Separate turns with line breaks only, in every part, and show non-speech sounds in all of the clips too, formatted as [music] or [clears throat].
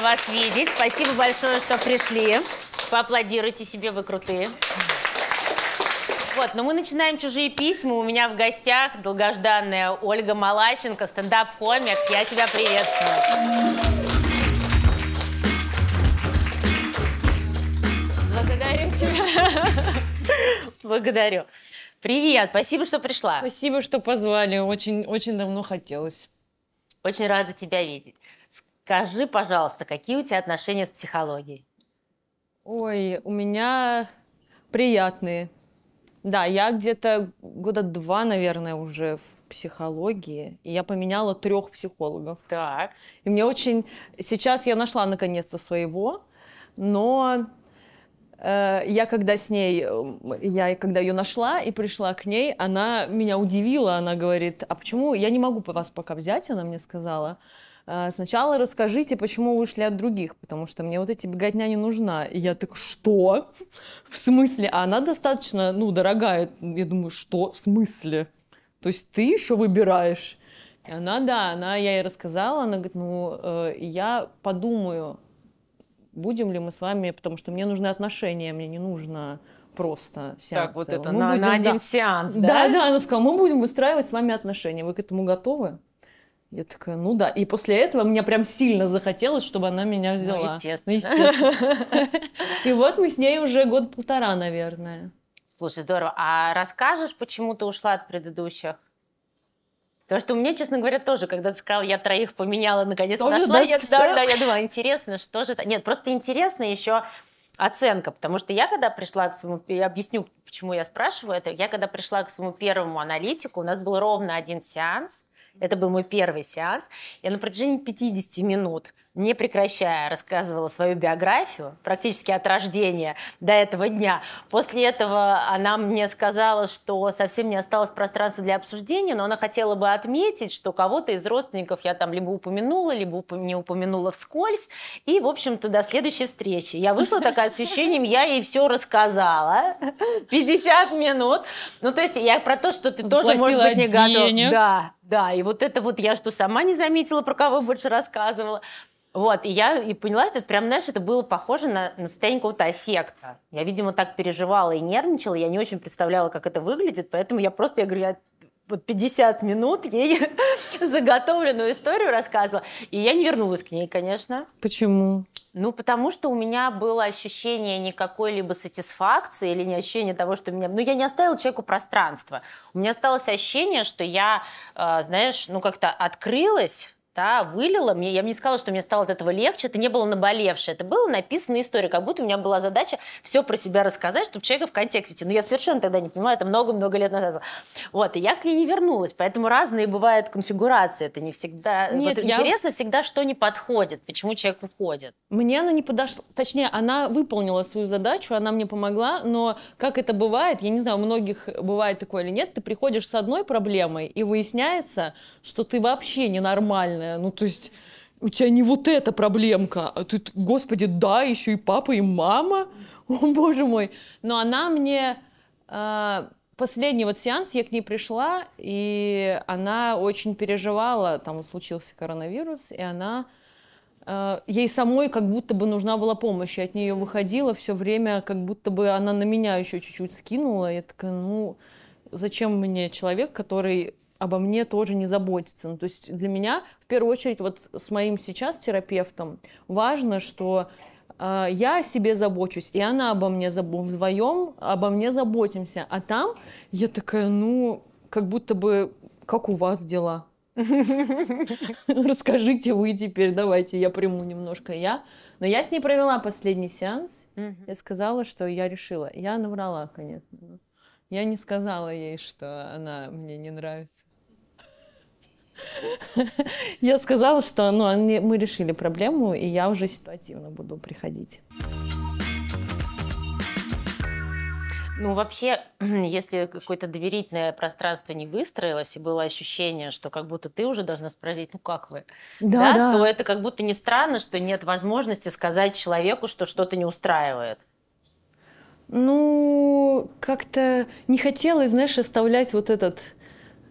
рада вас видеть. Спасибо большое, что пришли. Поаплодируйте себе, вы крутые. Вот, но мы начинаем чужие письма. У меня в гостях долгожданная Ольга Малащенко, стендап-комик. Я тебя приветствую. Благодарю тебя. Благодарю. Привет, спасибо, что пришла. Спасибо, что позвали. Очень, очень давно хотелось. Очень рада тебя видеть. Скажи, пожалуйста, какие у тебя отношения с психологией?
Ой, у меня приятные. Да, я где-то года два, наверное, уже в психологии. И я поменяла трех психологов. Так. И мне очень... Сейчас я нашла наконец-то своего, но э, я когда с ней... Э, я когда ее нашла и пришла к ней, она меня удивила. Она говорит, а почему я не могу вас пока взять, она мне сказала. «А, сначала расскажите, почему вы ушли от других, потому что мне вот эти беготня не нужна. И я так, что? [laughs] В смысле? А она достаточно, ну, дорогая. Я думаю, что? В смысле? То есть ты еще выбираешь? И она, да, она, я ей рассказала, она говорит, ну, э, я подумаю, будем ли мы с вами, потому что мне нужны отношения, мне не нужно просто сеансы. Так, вот это мы на, будем, на один да, сеанс, да? Да, да, она сказала, мы будем выстраивать с вами отношения, вы к этому готовы? Я такая, ну да. И после этого мне прям сильно захотелось, чтобы она меня ну, взяла. Ну, естественно. естественно. И вот мы с ней уже год полтора, наверное. Слушай,
здорово. А расскажешь, почему ты ушла от предыдущих? Потому что у меня, честно говоря, тоже, когда ты сказал, я троих поменяла, наконец-то нашла, да, я, да, да, я думала, интересно, что же это? Нет, просто интересно еще оценка, потому что я когда пришла к своему, я объясню, почему я спрашиваю это, я когда пришла к своему первому аналитику, у нас был ровно один сеанс, это был мой первый сеанс. Я на протяжении 50 минут, не прекращая, рассказывала свою биографию, практически от рождения до этого дня. После этого она мне сказала, что совсем не осталось пространства для обсуждения, но она хотела бы отметить, что кого-то из родственников я там либо упомянула, либо не упомянула вскользь. И, в общем-то, до следующей встречи. Я вышла такая с ощущением, я ей все рассказала. 50 минут. Ну, то есть я про то, что ты тоже, может быть, не готов. Да, да, и вот это вот я что сама не заметила, про кого больше рассказывала. Вот, и я и поняла, что это прям, знаешь, это было похоже на, на состояние какого-то аффекта. Я, видимо, так переживала и нервничала, я не очень представляла, как это выглядит, поэтому я просто, я говорю, я вот 50 минут ей [laughs] заготовленную историю рассказывала, и я не вернулась к ней, конечно.
Почему?
Ну, потому что у меня было ощущение никакой либо сатисфакции или не ощущение того, что меня... Ну, я не оставила человеку пространство. У меня осталось ощущение, что я, э, знаешь, ну, как-то открылась, да, вылила, мне, я бы не сказала, что мне стало от этого легче, это не было наболевшее, это была написанная история, как будто у меня была задача все про себя рассказать, чтобы человека в контексте. Но ну, я совершенно тогда не понимала, это много-много лет назад Вот, и я к ней не вернулась, поэтому разные бывают конфигурации, это не всегда... Нет, вот я... интересно всегда, что не подходит, почему человек уходит.
Мне она не подошла, точнее, она выполнила свою задачу, она мне помогла, но как это бывает, я не знаю, у многих бывает такое или нет, ты приходишь с одной проблемой, и выясняется, что ты вообще ненормально нормальная. Ну, то есть у тебя не вот эта проблемка, а тут, господи, да, еще и папа, и мама, [laughs] о боже мой. Но она мне, э, последний вот сеанс, я к ней пришла, и она очень переживала, там случился коронавирус, и она, э, ей самой как будто бы нужна была помощь, я от нее выходила все время, как будто бы она на меня еще чуть-чуть скинула, я такая, ну, зачем мне человек, который обо мне тоже не заботится. Ну, то есть для меня, в первую очередь, вот с моим сейчас терапевтом важно, что э, я о себе забочусь, и она обо мне заботится, вдвоем обо мне заботимся. А там я такая, ну, как будто бы, как у вас дела? Расскажите вы теперь, давайте, я приму немножко я. Но я с ней провела последний сеанс. Я сказала, что я решила. Я наврала, конечно. Я не сказала ей, что она мне не нравится. [laughs] Я сказала, что ну, мы решили проблему, и я уже ситуативно буду приходить.
Ну, вообще, [clears throat] если какое-то доверительное пространство не выстроилось, и было ощущение, что как будто ты уже должна спросить, ну как вы, да, да, да. то это как будто не странно, что нет возможности сказать человеку, что что-то не устраивает.
Ну, как-то не хотелось, знаешь, оставлять вот этот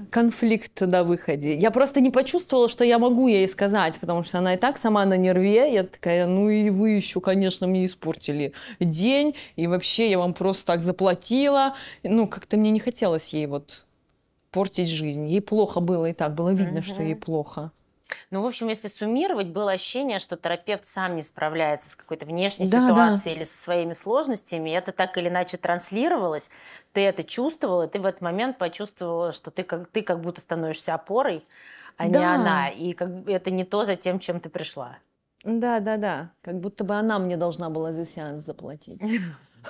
конфликт на выходе. Я просто не почувствовала, что я могу ей сказать, потому что она и так сама на нерве. Я такая, ну и вы еще, конечно, мне испортили день, и вообще я вам просто так заплатила. Ну, как-то мне не хотелось ей вот портить жизнь. Ей плохо было и так, было видно, угу. что ей плохо.
Ну, в общем, если суммировать, было ощущение, что терапевт сам не справляется с какой-то внешней да, ситуацией да. или со своими сложностями. И это так или иначе транслировалось. Ты это чувствовала, и ты в этот момент почувствовала, что ты как, ты как будто становишься опорой,
а да. не она.
И как, это не то, за тем, чем ты пришла.
Да, да, да. Как будто бы она мне должна была за сеанс заплатить. [laughs]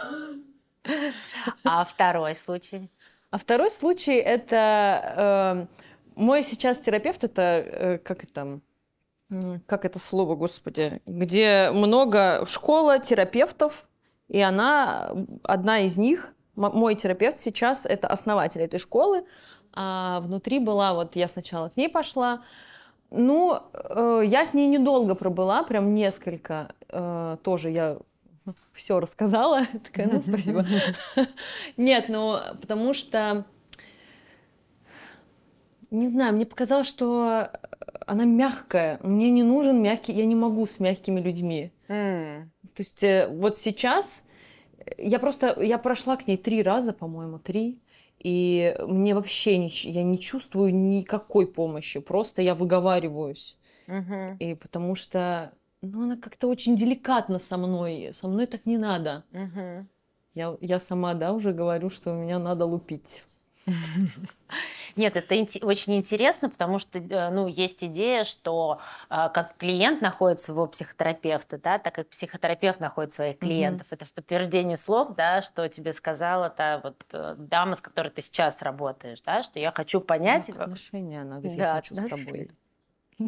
А второй случай? А второй случай это эм, мой сейчас терапевт это э, как это как это слово, господи, где много школа терапевтов, и она одна из них. Мой терапевт сейчас это основатель этой школы, а внутри была вот я сначала к ней пошла. Ну, э, я с ней недолго пробыла, прям несколько. Э, тоже я все рассказала. [laughs] Такая, ну, спасибо. [laughs] Нет, ну, потому что не знаю, мне показалось, что э, она мягкая. Мне не нужен мягкий, я не могу с мягкими людьми. Mm. То есть э, вот сейчас э, я просто, я прошла к ней три раза, по-моему, три. И мне вообще не, я не чувствую никакой помощи. Просто я выговариваюсь. mm И потому что ну, она как-то очень деликатно со мной. Со мной так не надо. mm Я, я сама, да, уже говорю, что меня надо лупить. Нет, это очень интересно, потому что э, ну,
есть идея, что э, как клиент находит своего психотерапевта, да, так как психотерапевт находит своих клиентов. Mm-hmm. Это в подтверждение слов, да, что тебе сказала та вот э, дама, с которой ты сейчас работаешь, да, что я хочу понять... [laughs] Ну, отношения она говорит, да, я хочу
отношения. с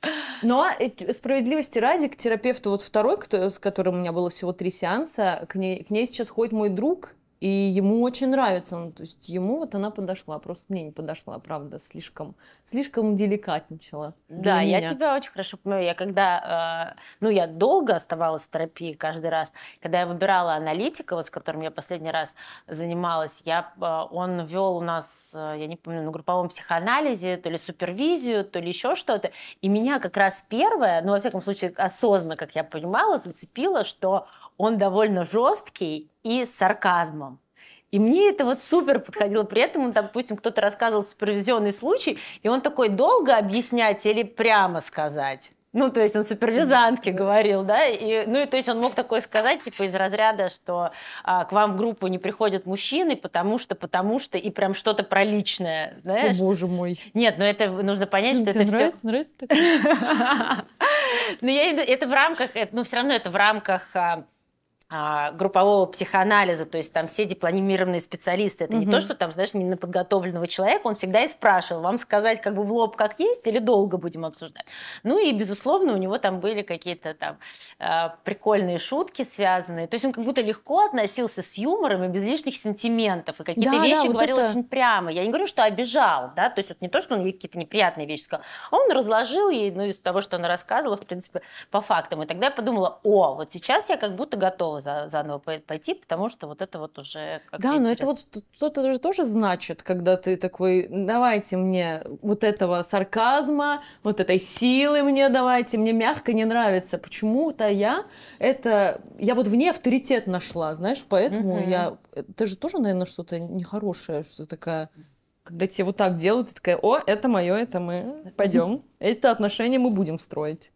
тобой. Но справедливости ради, к терапевту вот второй, кто, с которым у меня было всего три сеанса, к ней, к ней сейчас ходит мой друг, и ему очень нравится, он, ну, то есть ему вот она подошла, просто мне не подошла, правда, слишком, слишком деликатничала. Да, меня. я тебя
очень хорошо понимаю. Я когда, э, ну, я долго оставалась в терапии каждый раз, когда я выбирала аналитика, вот с которым я последний раз занималась, я, э, он вел у нас, э, я не помню, на групповом психоанализе, то ли супервизию, то ли еще что-то, и меня как раз первое, ну, во всяком случае, осознанно, как я понимала, зацепило, что он довольно жесткий и с сарказмом. И мне это вот супер подходило. При этом, допустим, кто-то рассказывал супервизионный случай, и он такой долго объяснять или прямо сказать. Ну, то есть он супервизантки говорил, да, и, ну, и то есть он мог такое сказать, типа, из разряда, что а, к вам в группу не приходят мужчины, потому что, потому что, и прям что-то проличное, знаешь? О, боже мой. Нет, но ну, это нужно понять, ну, что это нравится,
все... нравится?
[laughs] Ну, я это в рамках, э, ну, все равно это в рамках а, а, группового психоанализа, то есть там все дипломированные специалисты. Это угу. не то, что там, знаешь, не на подготовленного человека, он всегда и спрашивал, вам сказать как бы в лоб как есть или долго будем обсуждать. Ну и, безусловно, у него там были какие-то там а, прикольные шутки связанные. То есть он как будто легко относился с юмором и без лишних сентиментов. И какие-то да, вещи да, вот говорил это... очень прямо. Я не говорю, что обижал, да, то есть это не то, что он ей какие-то неприятные вещи сказал. А он разложил ей, ну, из того, что она рассказывала, в принципе, по фактам. И тогда я подумала, о, вот сейчас я как будто готова за, заново пойти, потому что вот это вот уже...
Как да, но это вот что-то же тоже значит, когда ты такой, давайте мне вот этого сарказма, вот этой силы мне давайте, мне мягко не нравится. Почему-то я это... Я вот вне авторитет нашла, знаешь, поэтому угу. я... Это же тоже, наверное, что-то нехорошее, что такая когда тебе вот так делают, ты такая, о, это мое, это мы, пойдем. [laughs] Это отношения мы будем строить.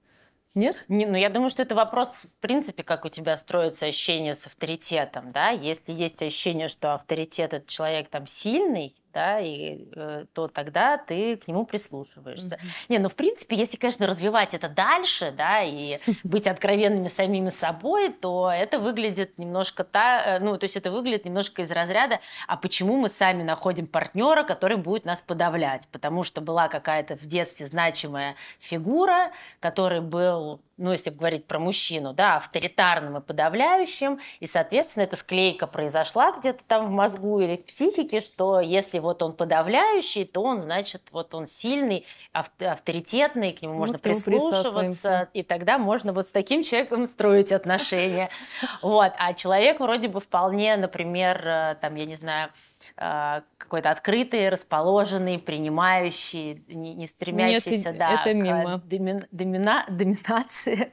Нет? Не, ну, я думаю, что это вопрос, в
принципе, как у тебя строится ощущение с авторитетом, да? Если есть ощущение, что авторитет – это человек там сильный, да, и, э, то тогда ты к нему прислушиваешься. Mm-hmm. Не, ну, в принципе, если, конечно, развивать это дальше, да, и [laughs] быть откровенными самими собой, то это выглядит немножко та, э, ну, то есть это выглядит немножко из разряда, а почему мы сами находим партнера, который будет нас подавлять? Потому что была какая-то в детстве значимая фигура, который был ну, если говорить про мужчину, да, авторитарным и подавляющим, и, соответственно, эта склейка произошла где-то там в мозгу или в психике, что если вот он подавляющий, то он, значит, вот он сильный, авторитетный, к нему ну, можно вот прислушиваться, и тогда можно вот с таким человеком строить отношения. [laughs] Вот, а человек вроде бы вполне, например, э, там, я не знаю, Э, какой-то открытый, расположенный, принимающий, не, не стремящийся Нет, да, это к мимо. Домина, домина, доминации,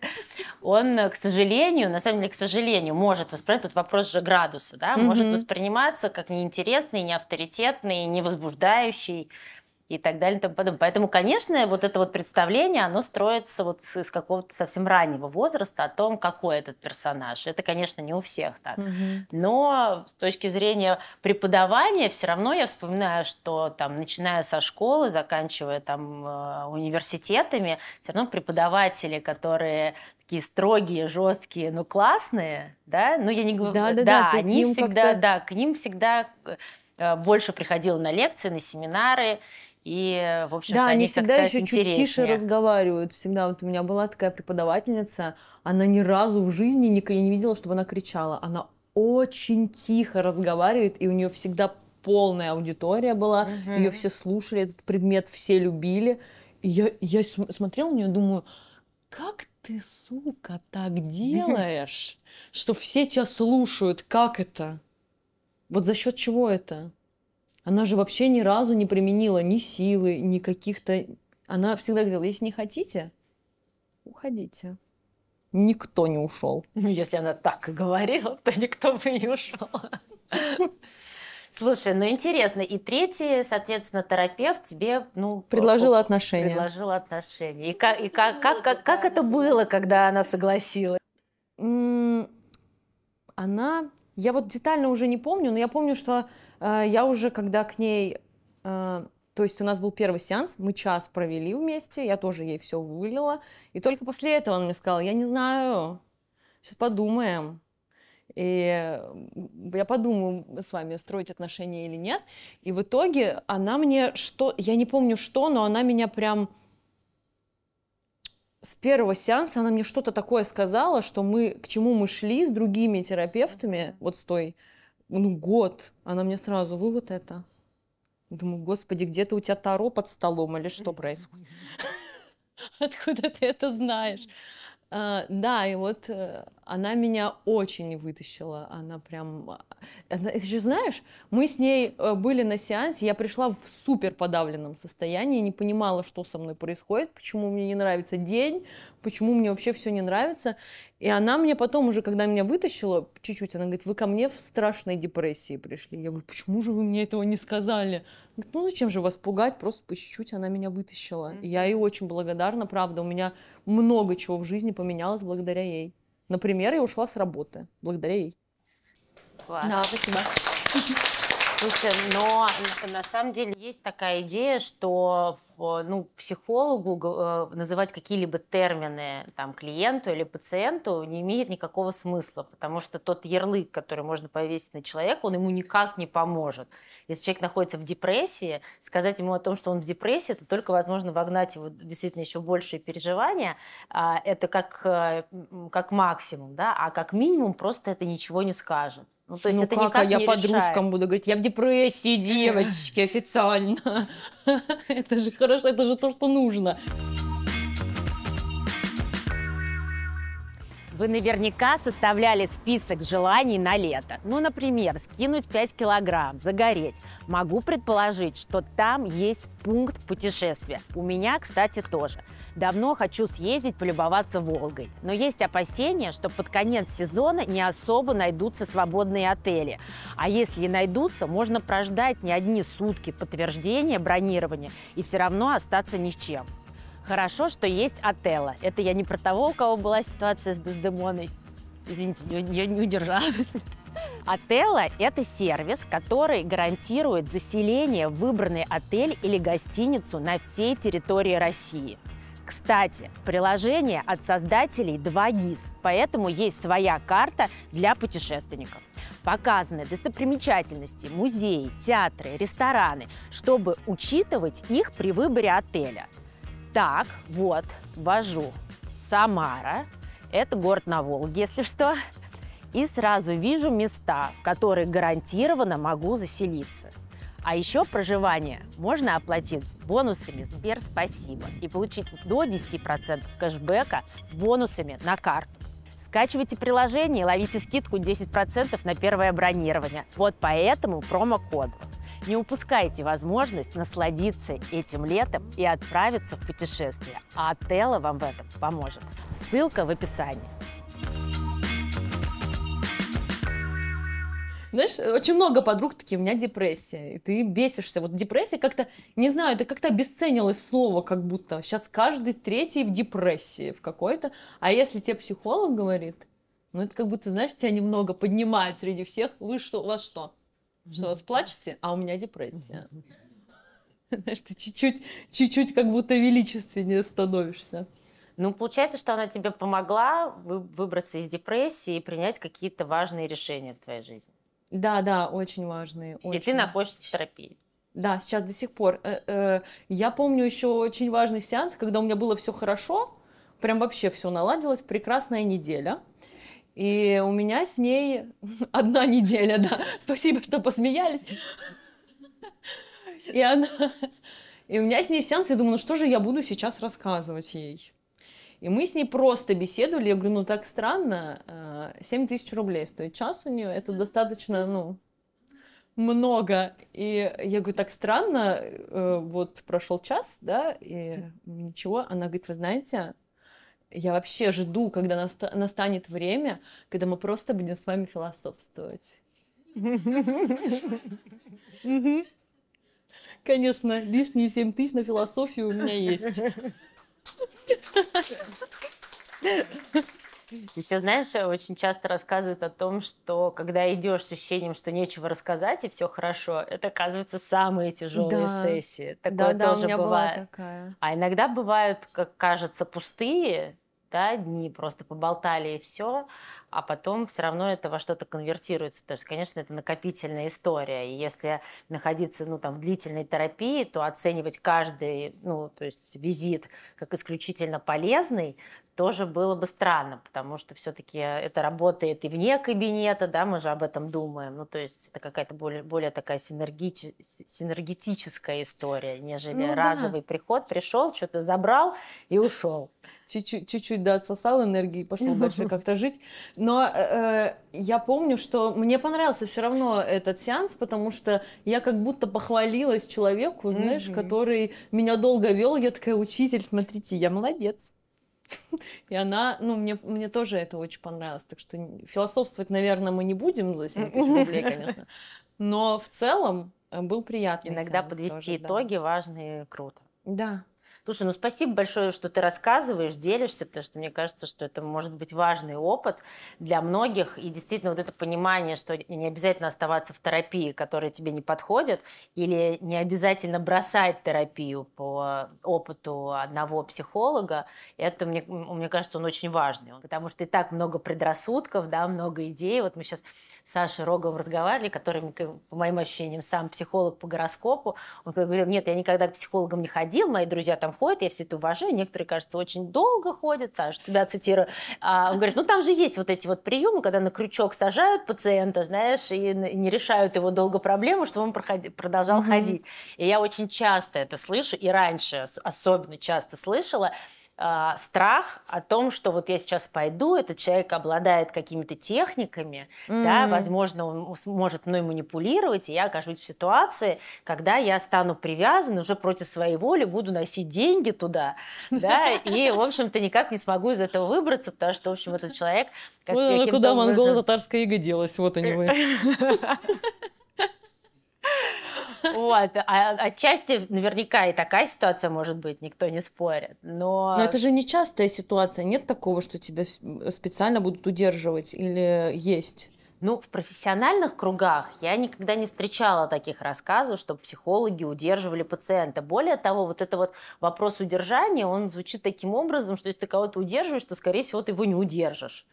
он, к сожалению, на самом деле, к сожалению, может воспринимать, тут вопрос же градуса, да, mm-hmm. может восприниматься как неинтересный, неавторитетный, невозбуждающий и так далее и тому подобное. Поэтому, конечно, вот это вот представление, оно строится вот с, какого-то совсем раннего возраста о том, какой этот персонаж. Это, конечно, не у всех так. Угу. Но с точки зрения преподавания все равно я вспоминаю, что там, начиная со школы, заканчивая там э, университетами, все равно преподаватели, которые такие строгие, жесткие, но классные, да, ну я не говорю, да, да, да, да они всегда, да, к ним всегда э, больше приходила на лекции, на семинары, и, в общем, да, они, они всегда еще интереснее. чуть тише
разговаривают. Всегда вот у меня была такая преподавательница, она ни разу в жизни никогда не видела, чтобы она кричала. Она очень тихо разговаривает, и у нее всегда полная аудитория была, угу. ее все слушали, этот предмет все любили. И я, я смотрела на нее, думаю, как ты, сука, так делаешь, что все тебя слушают, как это? Вот за счет чего это? Она же вообще ни разу не применила ни силы, ни каких-то... Она всегда говорила, если не хотите, уходите. Никто не ушел.
Ну, если она так говорила, то никто бы не ушел. Слушай, ну интересно. И третий, соответственно, терапевт тебе, ну...
Предложила отношения.
Предложила отношения. И как, и ну, как, как, как,
как это было, когда она согласилась? Она... Я вот детально уже не помню, но я помню, что Э, я уже, когда к ней... Э, то есть у нас был первый сеанс, мы час провели вместе, я тоже ей все вылила. И только после этого он мне сказал, я не знаю, сейчас подумаем. И я подумаю с вами, строить отношения или нет. И в итоге она мне что... Я не помню что, но она меня прям... С первого сеанса она мне что-то такое сказала, что мы, к чему мы шли с другими терапевтами, вот с той ну, год. Она мне сразу, вы вот это. Думаю, господи, где-то у тебя таро под столом или что происходит? [laughs] Откуда ты это знаешь? А, да, и вот э, она меня очень вытащила. Она прям... А, она, ты же знаешь, мы с ней э, были на сеансе, я пришла в супер подавленном состоянии, не понимала, что со мной происходит, почему мне не нравится день, почему мне вообще все не нравится. И она мне потом уже, когда меня вытащила чуть-чуть, она говорит, вы ко мне в страшной депрессии пришли. Я говорю, почему же вы мне этого не сказали? Говорит, ну зачем же вас пугать, просто по чуть-чуть она меня вытащила. И я ей очень благодарна, правда, у меня много чего в жизни поменялось благодаря ей. Например, я ушла с работы благодаря ей. Класс. Да, спасибо.
Слушай, но на самом деле есть такая идея, что Э, ну, психологу э, называть какие-либо термины там, клиенту или пациенту не имеет никакого смысла, потому что тот ярлык, который можно повесить на человека, он ему никак не поможет. Если человек находится в депрессии, сказать ему о том, что он в депрессии, это только, возможно, вогнать его действительно еще большие переживания. А, это как, э, как максимум, да, а как минимум просто это ничего не скажет. Ну, то есть ну, это как, а никак а я не подружкам решает. буду говорить, я в депрессии, девочки, [laughs] официально. [laughs] это же хорошо, это же то, что нужно. Вы наверняка составляли список желаний на лето. Ну, например, скинуть 5 килограмм, загореть. Могу предположить, что там есть пункт путешествия. У меня, кстати, тоже. Давно хочу съездить полюбоваться Волгой. Но есть опасения, что под конец сезона не особо найдутся свободные отели. А если и найдутся, можно прождать не одни сутки подтверждения бронирования и все равно остаться ни с чем. Хорошо, что есть отела. Это я не про того, у кого была ситуация с Дездемоной. Извините, я не удержалась. Отелло – это сервис, который гарантирует заселение в выбранный отель или гостиницу на всей территории России. Кстати, приложение от создателей 2GIS, поэтому есть своя карта для путешественников. Показаны достопримечательности, музеи, театры, рестораны, чтобы учитывать их при выборе отеля. Так, вот, вожу Самара, это город на Волге, если что, и сразу вижу места, в которые гарантированно могу заселиться. А еще проживание можно оплатить бонусами «Сбер Спасибо» и получить до 10% кэшбэка бонусами на карту. Скачивайте приложение и ловите скидку 10% на первое бронирование. Вот по этому промокоду. Не упускайте возможность насладиться этим летом и отправиться в
путешествие, а Отелло вам в этом поможет. Ссылка в описании. Знаешь, очень много подруг такие, у меня депрессия. И ты бесишься. Вот депрессия как-то, не знаю, это как-то обесценилось слово, как будто. Сейчас каждый третий в депрессии в какой-то. А если тебе психолог говорит, ну это как будто, знаешь, тебя немного поднимает среди всех. Вы что, у вас что? Что, вас плачете? А у меня депрессия. Знаешь, ты чуть-чуть, чуть-чуть как будто величественнее становишься.
Ну, получается, что она тебе помогла выбраться из депрессии и принять какие-то важные решения в твоей жизни.
Да, да, очень важные. Очень. И ты находишься в терапии. Да, сейчас до сих пор. Э, э, я помню еще очень важный сеанс, когда у меня было все хорошо, прям вообще все наладилось, прекрасная неделя. И у меня с ней [laughs] одна неделя, да. Спасибо, что посмеялись. И она... И у меня с ней сеанс, я думаю, ну что же я буду сейчас рассказывать ей? И мы с ней просто беседовали. Я говорю, ну так странно, 7 э, тысяч рублей стоит час у нее, это достаточно, ну, много. И я говорю, так странно, э, вот прошел час, да, и ничего. Она говорит, вы знаете, я вообще жду, когда настанет время, когда мы просто будем с вами философствовать. Конечно, лишние 7 тысяч на философию у меня есть. Еще, знаешь, очень
часто рассказывают о том, что когда идешь с ощущением, что нечего рассказать и все хорошо, это, оказывается, самые тяжелые да. сессии. Такое да, да, тоже у меня бывает. Была такая. А иногда бывают, как кажется, пустые да, дни, просто поболтали и все а потом все равно это во что-то конвертируется, потому что, конечно, это накопительная история. И если находиться ну, там, в длительной терапии, то оценивать каждый ну, то есть визит как исключительно полезный тоже было бы странно, потому что все-таки это работает и вне кабинета, да, мы же об этом думаем. Ну, то есть это какая-то более, более такая синергич... синергетическая история, нежели ну, разовый да. приход, пришел, что-то забрал
и ушел чуть-чуть да, отсосал энергии и пошел дальше [laughs] как-то жить. Но э, э, я помню, что мне понравился все равно этот сеанс, потому что я как будто похвалилась человеку, знаешь, mm-hmm. который меня долго вел. Я такая, учитель, смотрите, я молодец. [laughs] И она, ну, мне, мне тоже это очень понравилось. Так что философствовать, наверное, мы не будем за 7 тысяч рублей, конечно. Но в целом э, был приятный Иногда подвести тоже, итоги да. важные круто. Да, Слушай, ну спасибо
большое, что ты рассказываешь, делишься, потому что мне кажется, что это может быть важный опыт для многих. И действительно вот это понимание, что не обязательно оставаться в терапии, которая тебе не подходит, или не обязательно бросать терапию по опыту одного психолога, это, мне, мне кажется, он очень важный. Потому что и так много предрассудков, да, много идей. Вот мы сейчас с Сашей Роговым разговаривали, который, по моим ощущениям, сам психолог по гороскопу. Он говорил, нет, я никогда к психологам не ходил, мои друзья там ходят, я все это уважаю, некоторые, кажется, очень долго ходят, Саш, тебя цитирую. А он говорит, ну там же есть вот эти вот приемы, когда на крючок сажают пациента, знаешь, и не решают его долго проблему, чтобы он проходи, продолжал mm-hmm. ходить. И я очень часто это слышу, и раньше особенно часто слышала, а, страх о том, что вот я сейчас пойду, этот человек обладает какими-то техниками, mm-hmm. да, возможно, он может мной манипулировать, и я окажусь в ситуации, когда я стану привязан уже против своей воли, буду носить деньги туда, да, и, в общем-то, никак не смогу из этого выбраться, потому что, в общем, этот человек... Ну, ну, куда монгол
татарская ига делась, вот у него. [laughs]
Вот. А отчасти наверняка и такая ситуация может быть, никто не спорит.
Но... но это же не частая ситуация. Нет такого, что тебя специально будут удерживать или есть? Ну, в профессиональных кругах я никогда не встречала таких
рассказов, что психологи удерживали пациента. Более того, вот это вот вопрос удержания, он звучит таким образом, что если ты кого-то удерживаешь, то, скорее всего, ты его не удержишь.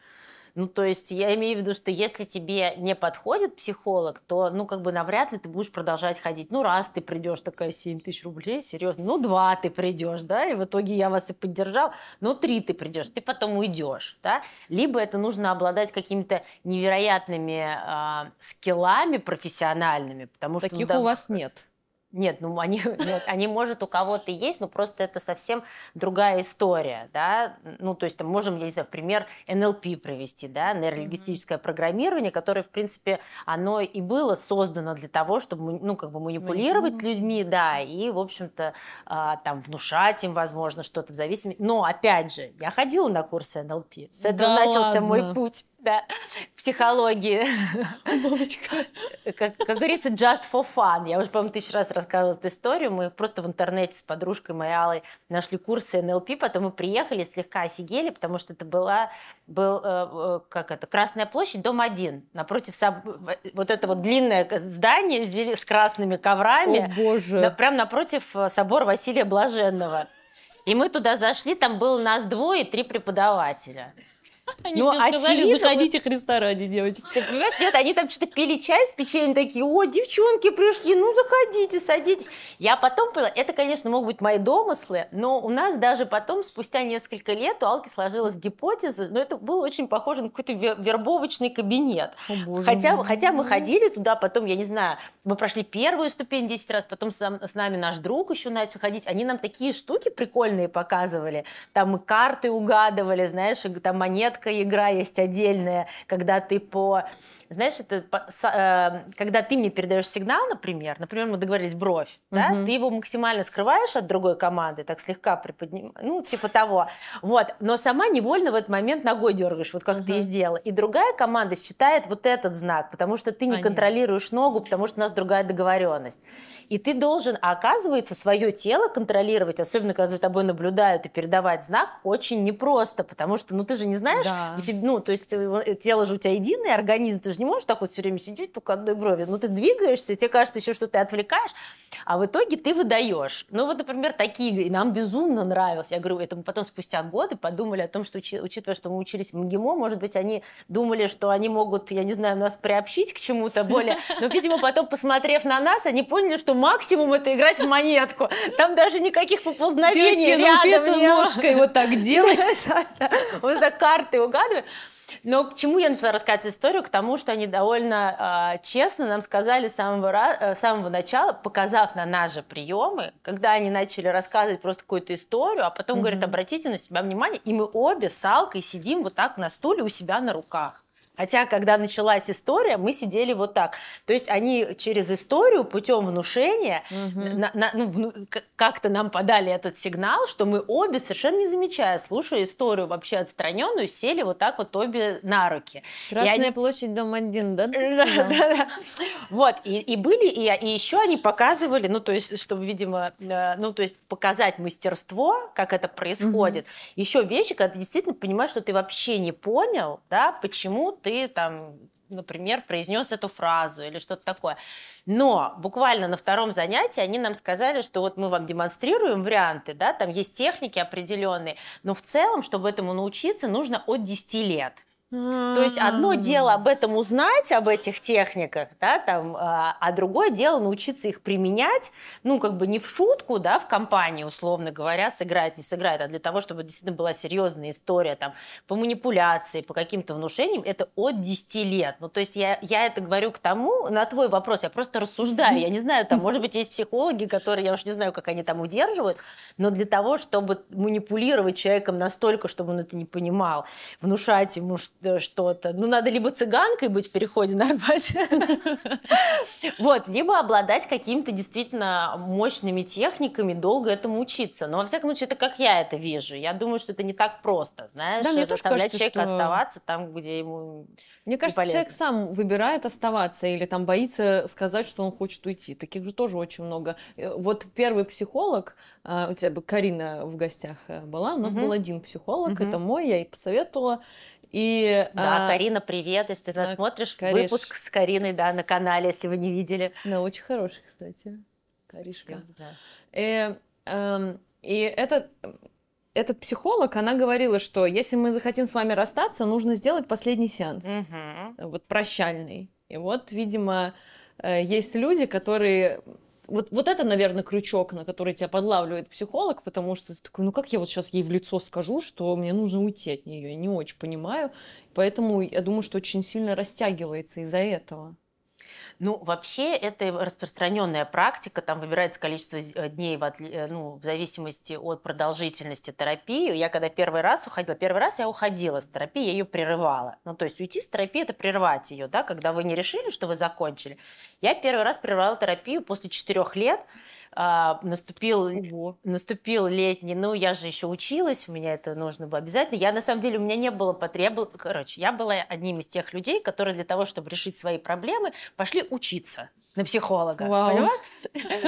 Ну, то есть я имею в виду, что если тебе не подходит психолог, то, ну, как бы навряд ли ты будешь продолжать ходить. Ну, раз ты придешь, такая 7 тысяч рублей, серьезно. Ну, два ты придешь, да, и в итоге я вас и поддержал. Ну, три ты придешь, ты потом уйдешь, да. Либо это нужно обладать какими-то невероятными э, скиллами профессиональными, потому ну, Таких что... Таких ну, да, у вас нет. Нет, ну они, [laughs] нет, они, может, у кого-то есть, но просто это совсем другая история, да. Ну, то есть, там можем, я не знаю, пример НЛП провести, да, нейролингвистическое mm-hmm. программирование, которое, в принципе, оно и было создано для того, чтобы, ну, как бы манипулировать mm-hmm. людьми, да, и, в общем-то, а, там, внушать им, возможно, что-то в зависимости. Но, опять же, я ходила на курсы НЛП, с этого да начался ладно. мой путь да, психологии. Бабочка. Как, как говорится, just for fun. Я уже, по-моему, тысячу раз рассказывала эту историю, мы просто в интернете с подружкой моей Аллой нашли курсы НЛП, потом мы приехали, слегка офигели, потому что это была был, э, э, как это, Красная площадь, дом один, напротив вот это вот длинное здание с красными коврами. О, боже! Прям напротив э, собора Василия Блаженного. И мы туда зашли, там было нас двое и три преподавателя.
Они ну, тебе сказали, заходите
к ресторану, девочки. Ты понимаешь, нет, они там что-то пили чай с печеньем, такие, о, девчонки пришли, ну, заходите, садитесь. Я потом поняла, это, конечно, могут быть мои домыслы, но у нас даже потом, спустя несколько лет, у Алки сложилась гипотеза, но это было очень похоже на какой-то вербовочный кабинет. О, боже хотя, мой. хотя мы ходили туда, потом, я не знаю, мы прошли первую ступень 10 раз, потом сам, с нами наш друг еще начал ходить, они нам такие штуки прикольные показывали, там мы карты угадывали, знаешь, там монетки редкая игра есть отдельная, когда ты по... Знаешь, это э, когда ты мне передаешь сигнал, например, например, мы договорились бровь, угу. да, ты его максимально скрываешь от другой команды, так слегка приподнимаешь, ну, типа того. Вот, но сама невольно в этот момент ногой дергаешь, вот как угу. ты и сделала. И другая команда считает вот этот знак, потому что ты не Понятно. контролируешь ногу, потому что у нас другая договоренность. И ты должен, оказывается, свое тело контролировать, особенно когда за тобой наблюдают и передавать знак, очень непросто, потому что, ну, ты же не знаешь, да. тебя, ну, то есть э, тело же у тебя единое, организм, ты же не можешь так вот все время сидеть только одной брови. Ну, ты двигаешься, тебе кажется еще, что ты отвлекаешь, а в итоге ты выдаешь. Ну, вот, например, такие, и нам безумно нравилось. Я говорю, это мы потом спустя годы подумали о том, что, учитывая, что мы учились в МГИМО, может быть, они думали, что они могут, я не знаю, нас приобщить к чему-то более. Но, видимо, потом, посмотрев на нас, они поняли, что максимум это играть в монетку. Там даже никаких поползновений Девочки, ну рядом ну, не ножкой вот так [laughs] делает. Вот так карты угадываем. Но к чему я начала рассказывать историю? К тому, что они довольно э, честно нам сказали с самого, э, самого начала, показав на наши приемы, когда они начали рассказывать просто какую-то историю, а потом mm-hmm. говорят, обратите на себя внимание, и мы обе с Алкой сидим вот так на стуле у себя на руках. Хотя, когда началась история, мы сидели вот так. То есть они через историю путем внушения угу. на, на, ну, как-то нам подали этот сигнал, что мы обе совершенно не замечая, слушая историю вообще отстраненную, сели вот так вот обе на руки. Красная они...
площадь дом один, да? [laughs] да, да, да.
Вот и, и были и, и еще они показывали, ну то есть чтобы видимо, э, ну то есть показать мастерство, как это происходит. Угу. Еще вещи, когда ты действительно понимаешь, что ты вообще не понял, да, почему ты ты там, например, произнес эту фразу или что-то такое. Но буквально на втором занятии они нам сказали, что вот мы вам демонстрируем варианты, да, там есть техники определенные, но в целом, чтобы этому научиться, нужно от 10 лет. То есть одно дело об этом узнать, об этих техниках, да, там, а, а другое дело научиться их применять, ну, как бы не в шутку, да, в компании, условно говоря, сыграет, не сыграет, а для того, чтобы действительно была серьезная история там по манипуляции, по каким-то внушениям, это от 10 лет. Ну, то есть я, я это говорю к тому, на твой вопрос, я просто рассуждаю, я не знаю, там, может быть, есть психологи, которые, я уж не знаю, как они там удерживают, но для того, чтобы манипулировать человеком настолько, чтобы он это не понимал, внушать ему, что Э, что-то. Ну, надо либо цыганкой быть в переходе на Арбате, [laughs] вот, либо обладать какими-то действительно мощными техниками, долго этому учиться. Но, во всяком случае, это как я это вижу. Я думаю, что это не так просто, знаешь, да, заставлять человека оставаться там, где ему
Мне кажется, человек сам выбирает оставаться или там боится сказать, что он хочет уйти. Таких же тоже очень много. Э, вот первый психолог, э, у тебя Карина в гостях была, у нас был один психолог, это мой, я и посоветовала. И, да, а... Карина,
привет, если ты нас а, смотришь, кореш... выпуск с
Кариной, да, на канале, если вы не видели. Она ну, очень хорошая, кстати, Каришка. Да. И, э, эм, и этот, этот психолог, она говорила, что если мы захотим с вами расстаться, нужно сделать последний сеанс, угу. вот прощальный. И вот, видимо, э, есть люди, которые вот, вот это, наверное, крючок, на который тебя подлавливает психолог, потому что ты такой, ну как я вот сейчас ей в лицо скажу, что мне нужно уйти от нее, я не очень понимаю. Поэтому я думаю, что очень сильно растягивается из-за этого. Ну, вообще, это распространенная
практика. Там выбирается количество э, дней в, отли... Э, ну, в зависимости от продолжительности терапии. Я когда первый раз уходила, первый раз я уходила с терапии, я ее прерывала. Ну, то есть уйти с терапии – это прервать ее, да, когда вы не решили, что вы закончили. Я первый раз прервала терапию после четырех лет а, наступил, э, наступил летний, ну, я же еще училась, у меня это нужно было обязательно. Я, на самом деле, у меня не было потреб... Короче, я была одним из тех людей, которые для того, чтобы решить свои проблемы, пошли учиться на психолога. Вау.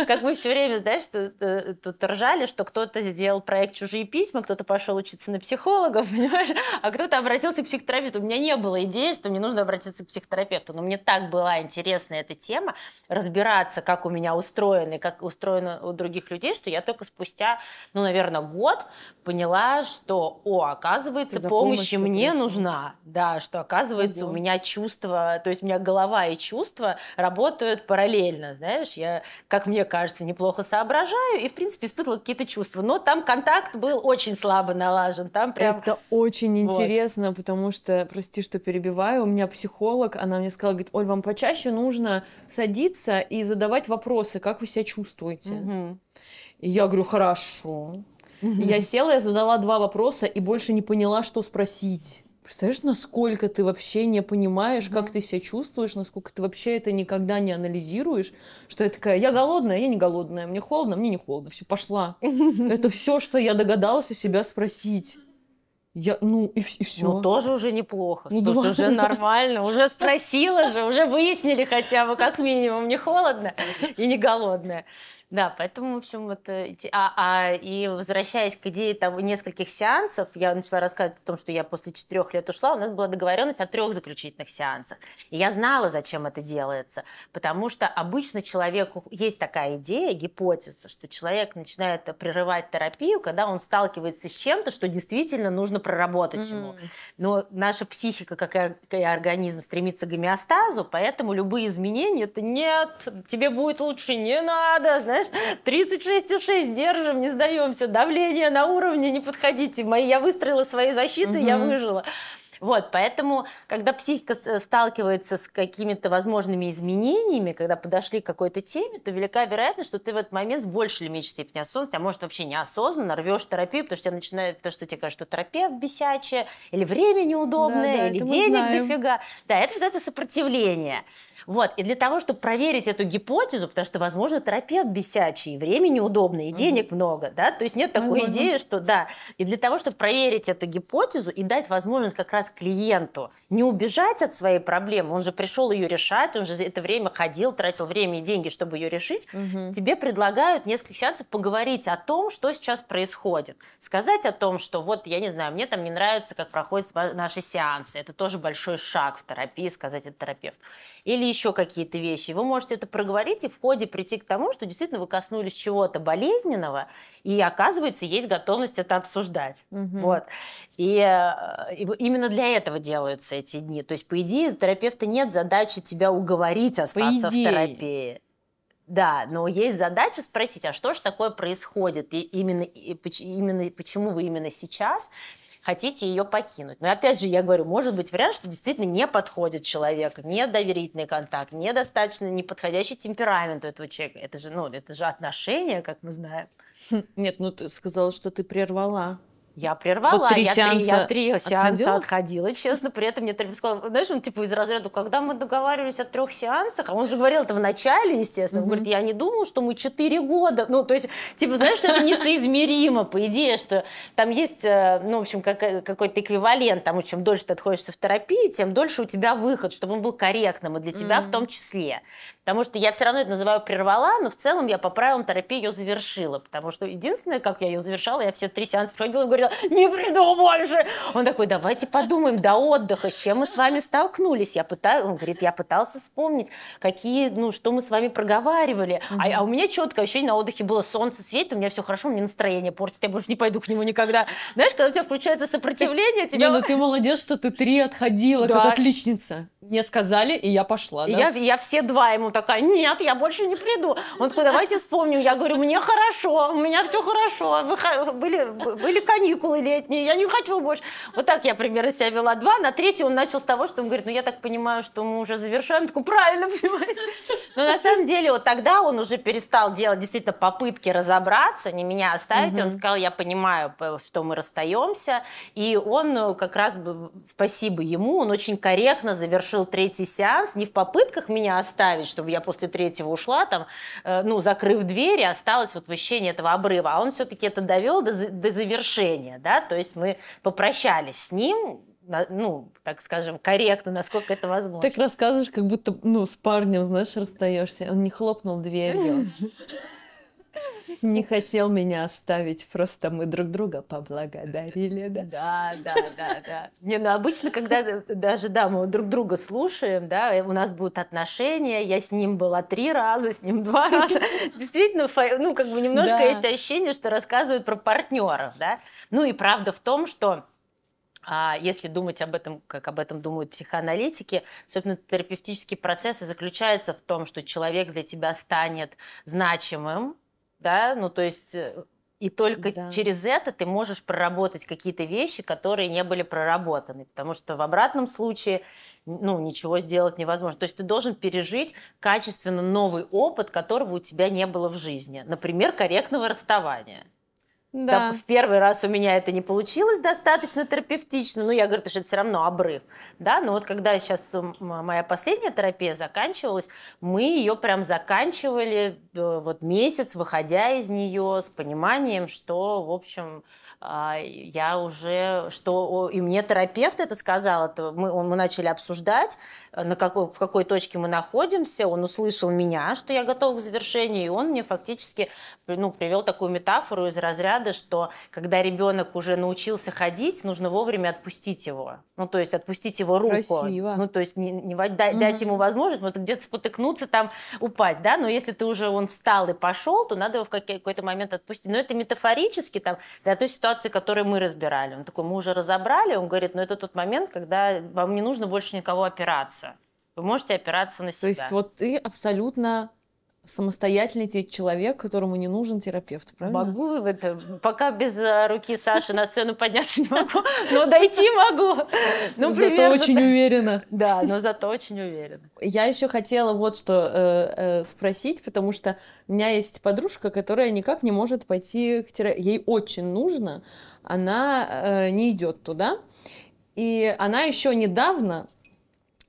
Как мы все время, знаешь, тут, э, тут ржали, что кто-то сделал проект «Чужие письма», кто-то пошел учиться на психологов, [laughs] понимаешь, а кто-то обратился к психотерапевту. У меня не было идеи, что мне нужно обратиться к психотерапевту, но мне так была интересна эта тема, разбираться, как у меня устроены, как устроены устроено у других людей, что я только спустя, ну, наверное, год поняла, что, о, оказывается, помощь мне пришла. нужна. Да, что, оказывается, Идем. у меня чувства, то есть у меня голова и чувства работают параллельно, знаешь, я, как мне кажется, неплохо соображаю и, в принципе, испытывала какие-то чувства. Но там контакт был очень
слабо налажен, там прям... Это очень интересно, потому что, прости, что перебиваю, у меня психолог, она мне сказала, говорит, Оль, вам почаще нужно садиться и задавать вопросы, как вы себя чувствуете делаете? Угу. И я говорю, хорошо. Угу. Я села, я задала два вопроса и больше не поняла, что спросить. Представляешь, насколько ты вообще не понимаешь, mm как ты себя чувствуешь, насколько ты вообще это никогда не анализируешь, что я такая, я голодная, я не голодная, мне холодно, мне не холодно, все, пошла. [laughs] Это все, что я догадалась у себя спросить. Я, ну, и, и все. Ну, тоже уже неплохо. Ну, Слушай, уже [laughs] нормально.
Уже спросила же, уже выяснили хотя бы, как минимум, не холодно [laughs] и не голодная. Да, поэтому, в общем, вот... Э, а, а, и возвращаясь к идее того нескольких сеансов, я начала рассказывать о том, что я после четырех лет ушла, у нас была договоренность о трех заключительных сеансах. И я знала, зачем это делается, потому что обычно человеку есть такая идея, гипотеза, что человек начинает прерывать терапию, когда он сталкивается с чем-то, что действительно нужно проработать mm. ему. Но наша психика, как и организм, стремится к гомеостазу, поэтому любые изменения, это нет, тебе будет лучше, не надо, знаешь, знаешь, 36,6 держим, не сдаемся, давление на уровне, не подходите. Мои, я выстроила свои защиты, угу. я выжила. Вот, поэтому, когда психика э, сталкивается с какими-то возможными изменениями, когда подошли к какой-то теме, то велика вероятность, что ты в этот момент с большей или меньшей степени осознанности, а может вообще неосознанно рвешь терапию, потому что тебе начинает то, что тебе кажется, что терапевт бесячая, или время неудобное, да, да, или денег дофига. Да, это называется сопротивление. Вот. И для того, чтобы проверить эту гипотезу, потому что, возможно, терапевт бесячий, времени удобно и денег mm-hmm. много, да, то есть нет такой mm-hmm. идеи, что да. И для того, чтобы проверить эту гипотезу и дать возможность как раз клиенту не убежать от своей проблемы, он же пришел ее решать, он же за это время ходил, тратил время и деньги, чтобы ее решить, mm-hmm. тебе предлагают несколько сеансов поговорить о том, что сейчас происходит. Сказать о том, что вот, я не знаю, мне там не нравится, как проходят наши сеансы. Это тоже большой шаг в терапии, сказать это терапевту. Или еще какие-то вещи. Вы можете это проговорить и в ходе прийти к тому, что действительно вы коснулись чего-то болезненного, и оказывается, есть готовность это обсуждать. Угу. Вот. И, э, и именно для этого делаются эти дни. То есть, по идее, у терапевта нет задачи тебя уговорить остаться в терапии. Да, но есть задача спросить, а что же такое происходит и именно, и, именно почему вы именно сейчас хотите ее покинуть. Но опять же, я говорю, может быть вариант, что действительно не подходит человек, не доверительный контакт, недостаточно неподходящий темперамент у этого человека. Это же, ну, это же отношения, как мы знаем.
Хм, нет, ну ты сказала, что ты прервала
я прервала, вот три я, сеанса три, я три сеанса отходила? отходила, честно. При этом мне терапевт сказал, знаешь, он ну, типа из разряда, когда мы договаривались о трех сеансах, а он же говорил это в начале, естественно, mm-hmm. он говорит, я не думал, что мы четыре года, ну, то есть, типа, знаешь, это несоизмеримо, по идее, что там есть, э, ну, в общем, как, э, какой-то эквивалент тому, чем дольше ты отходишься в терапии, тем дольше у тебя выход, чтобы он был корректным, и для тебя mm-hmm. в том числе. Потому что я все равно это называю прервала, но в целом я по правилам терапии ее завершила, потому что единственное, как я ее завершала, я все три сеанса проходила и говорю, говорила, не приду больше. Он такой, давайте подумаем до отдыха, с чем мы с вами столкнулись. Я пытал, он говорит, я пытался вспомнить, какие, ну, что мы с вами проговаривали. Mm-hmm. А, а у меня четкое ощущение, на отдыхе было солнце светит, у меня все хорошо, мне настроение портит, я больше не пойду к нему никогда.
Знаешь, когда у тебя включается сопротивление, тебе. Не, ну ты молодец, что ты три отходила, да. как отличница. Мне сказали, и я пошла, да? Я, я
все два ему такая, нет, я больше не приду. Он такой, давайте вспомним. Я говорю, мне хорошо, у меня все хорошо. Вы были, были каникулы каникулы летние, я не хочу больше. Вот так я примерно себя вела два. На третий он начал с того, что он говорит, ну я так понимаю, что мы уже завершаем. такую такой, правильно, понимаете? Но на самом деле вот тогда он уже перестал делать действительно попытки разобраться, не меня оставить. Угу. Он сказал, я понимаю, что мы расстаемся. И он э, как раз, спасибо ему, он очень корректно завершил третий сеанс, не в попытках меня оставить, чтобы я после третьего ушла, там, э, ну, закрыв двери, осталась вот в ощущении этого обрыва. А он все-таки это довел до, до завершения прощения, да, то есть мы попрощались с ним, ну, так скажем, корректно, насколько это возможно. Так
рассказываешь, как будто, ну, с парнем, знаешь, расстаешься. Он не хлопнул дверью. Не хотел меня оставить, просто мы друг друга поблагодарили, да? Да, да, да, да. Не, ну обычно, когда даже, да, мы друг друга
слушаем, да, у нас будут отношения, я с ним была три раза, с ним два раза. Действительно, ну, как бы немножко да. есть ощущение, что рассказывают про партнеров, да? Ну и правда в том, что а, если думать об этом, как об этом думают психоаналитики, собственно, терапевтический процесс и заключается в том, что человек для тебя станет значимым, да, ну то есть э, и только да. через это ты можешь проработать какие-то вещи, которые не были проработаны, потому что в обратном случае ну, ничего сделать невозможно. То есть ты должен пережить качественно новый опыт, которого у тебя не было в жизни. Например, корректного расставания. Да. В первый раз у меня это не получилось достаточно терапевтично. но ну, я говорю, что это все равно обрыв. Да, но вот когда сейчас моя последняя терапия заканчивалась, мы ее прям заканчивали э, вот месяц, выходя из нее с пониманием, что, в общем, а, я уже, что и мне терапевт это сказал, это мы, мы начали обсуждать, э, на какой, в какой точке мы находимся, он услышал меня, что я готова к завершению, и он мне фактически ну, привел такую метафору из разряда рада, что когда ребенок уже научился ходить, нужно вовремя отпустить его. Ну, то есть отпустить его руку. Красиво. Ну, то есть не, не, дать, угу. дать ему возможность вот где-то спотыкнуться, там упасть, да, но если ты уже он встал и пошел, то надо его в какой-то момент отпустить. Но это метафорически там для той ситуации, которую мы разбирали. Он такой, мы уже разобрали, он говорит, ну, это тот момент, когда вам не нужно больше никого опираться. Вы можете опираться на себя. То есть вот
ты абсолютно самостоятельный человек, которому не нужен терапевт, правильно? Могу это,
пока без э, руки Саши на сцену подняться не могу, но дойти могу. Ну, зато очень
уверенно. Да, но зато очень уверенно. Я еще хотела вот что э, э, спросить, потому что у меня есть подружка, которая никак не может пойти к терапевту. Ей очень нужно, она не идет туда. И она еще недавно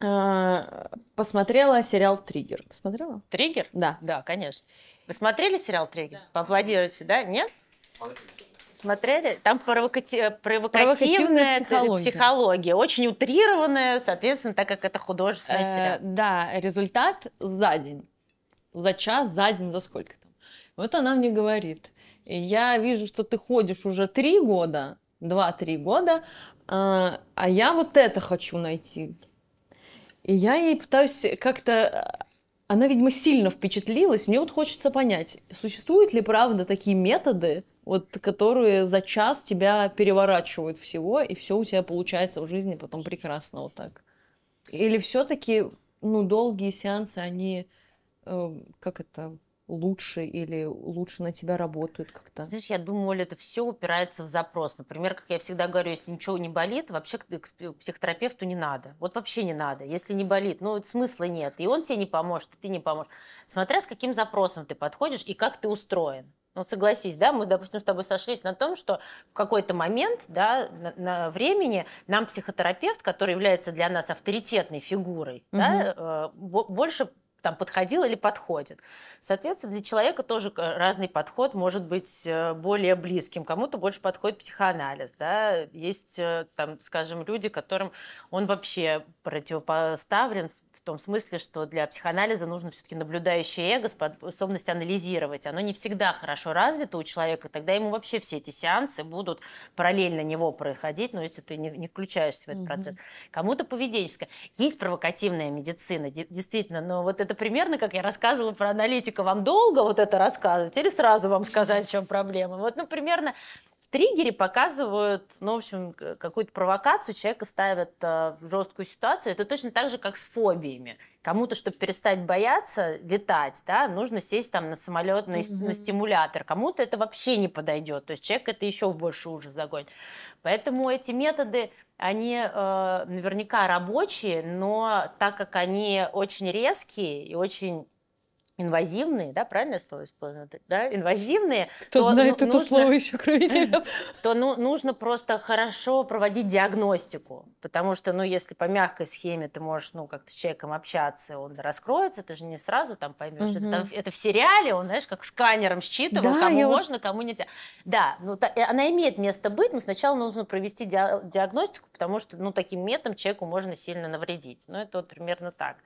Э, посмотрела сериал «Триггер». Смотрела? «Триггер»? Да. Да, конечно.
Вы смотрели сериал «Триггер»? Да. Поаплодируйте, да? Нет? Смотрели? Там провокати... Э, провокативная, провокативная психология. психология, очень утрированная, соответственно, так как это
художественный э, сериал. да, результат за день, за час, за день, за сколько там. Вот она мне говорит, я вижу, что ты ходишь уже три года, два-три года, а я вот это хочу найти и я ей пытаюсь как-то... Она, видимо, сильно впечатлилась. Мне вот хочется понять, существуют ли, правда, такие методы, вот, которые за час тебя переворачивают всего, и все у тебя получается в жизни потом прекрасно вот так? Или все-таки, ну, долгие сеансы, они, э, как это, лучше или лучше на тебя работают как-то?
Знаешь, я думаю, Оля, это все упирается в запрос. Например, как я всегда говорю, если ничего не болит, вообще к психотерапевту не надо. Вот вообще не надо. Если не болит, ну, смысла нет. И он тебе не поможет, и ты не поможешь. Смотря с каким запросом ты подходишь и как ты устроен. Ну, согласись, да, мы, допустим, с тобой сошлись на том, что в какой-то момент, да, на, на времени нам психотерапевт, который является для нас авторитетной фигурой, угу. да, э, больше там подходил или подходит. Соответственно, для человека тоже э, разный подход может быть э, более близким. Кому-то больше подходит психоанализ. Да? Есть, э, там, скажем, люди, которым он вообще противопоставлен в том смысле, что для психоанализа нужно все-таки наблюдающее эго, способность анализировать. Оно не всегда хорошо развито у человека, тогда ему вообще все эти сеансы будут параллельно него проходить, но ну, если ты не, не включаешься в этот mm процесс. Кому-то поведенческое. Есть провокативная медицина, действительно, но вот это примерно, как я рассказывала про аналитика, вам долго вот это рассказывать или сразу вам сказать, в чем проблема? Вот, ну, примерно триггере показывают, ну, в общем, какую-то провокацию, человека ставят э, в жесткую ситуацию. Это точно так же, как с фобиями. Кому-то, чтобы перестать бояться летать, да, нужно сесть там на самолет, на, mm-hmm. на стимулятор. Кому-то это вообще не подойдет. То есть человек это еще в большую ужас загонит. Поэтому эти методы, они э, наверняка рабочие, но так как они очень резкие и очень инвазивные, да, правильно слово использовано, да, инвазивные, Кто то знает ну, это нужно, слово еще кроме [laughs] тебя. то ну, нужно просто хорошо проводить диагностику, потому что, ну, если по мягкой схеме ты можешь, ну, как-то с человеком общаться, он раскроется, ты же не сразу там поймешь, угу. это, там, это в сериале, он, знаешь, как сканером считывал, да, кому можно, вот... кому нельзя. Да, ну, та, э, она имеет место быть, но сначала нужно провести диагностику, потому что, ну, таким методом человеку можно сильно навредить. Ну, это вот примерно так.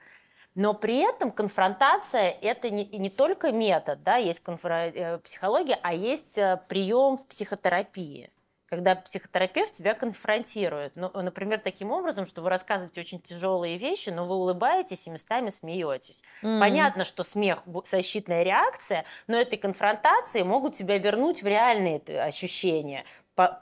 Но при этом конфронтация – это не, не только метод, да, есть конфро- э, психология, а есть э, прием в психотерапии когда психотерапевт тебя конфронтирует. Ну, например, таким образом, что вы рассказываете очень тяжелые вещи, но вы улыбаетесь и местами смеетесь. Mm. Понятно, что смех защитная реакция, но этой конфронтации могут тебя вернуть в реальные э, ощущения. По,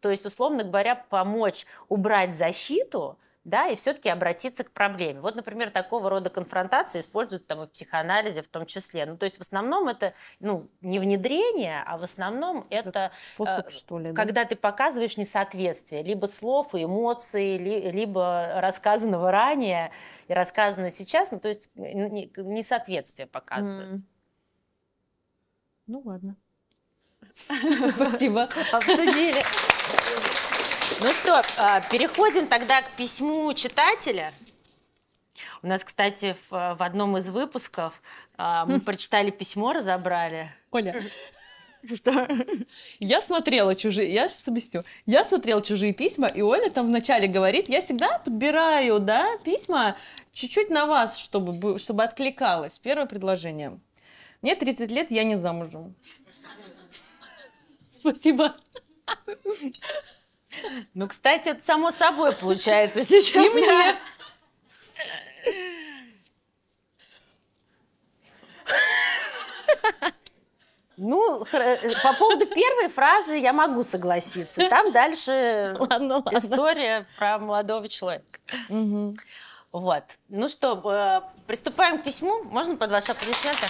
то есть, условно говоря, помочь убрать защиту, да, и все-таки обратиться к проблеме. Вот, например, такого рода конфронтации используют там и в психоанализе в том числе. Ну, то есть в основном это, ну, не внедрение, а в основном это... это э, способ, э, что ли, да? Когда ты показываешь несоответствие либо слов и эмоций, ли, либо рассказанного ранее и рассказанного сейчас, ну, то есть несоответствие показывается. Mm. Ну, ладно. Спасибо.
Обсудили.
Ну что, а, переходим тогда к письму читателя. У нас, кстати, в, в одном из выпусков а, мы хм. прочитали письмо,
разобрали. Оля, [laughs] что? Я смотрела чужие, я сейчас объясню. Я смотрела чужие письма, и Оля там вначале говорит, я всегда подбираю, да, письма чуть-чуть на вас, чтобы, чтобы откликалось. Первое предложение. Мне 30 лет, я не замужем. [laughs] Спасибо. Ну, кстати, это само собой получается [laughs] сейчас. И мне.
Ну, э, по поводу первой фразы я могу согласиться. Там дальше ладно, ладно. история про молодого человека. Угу. Вот. Ну что, э, приступаем к письму. Можно под ваши аплодисменты?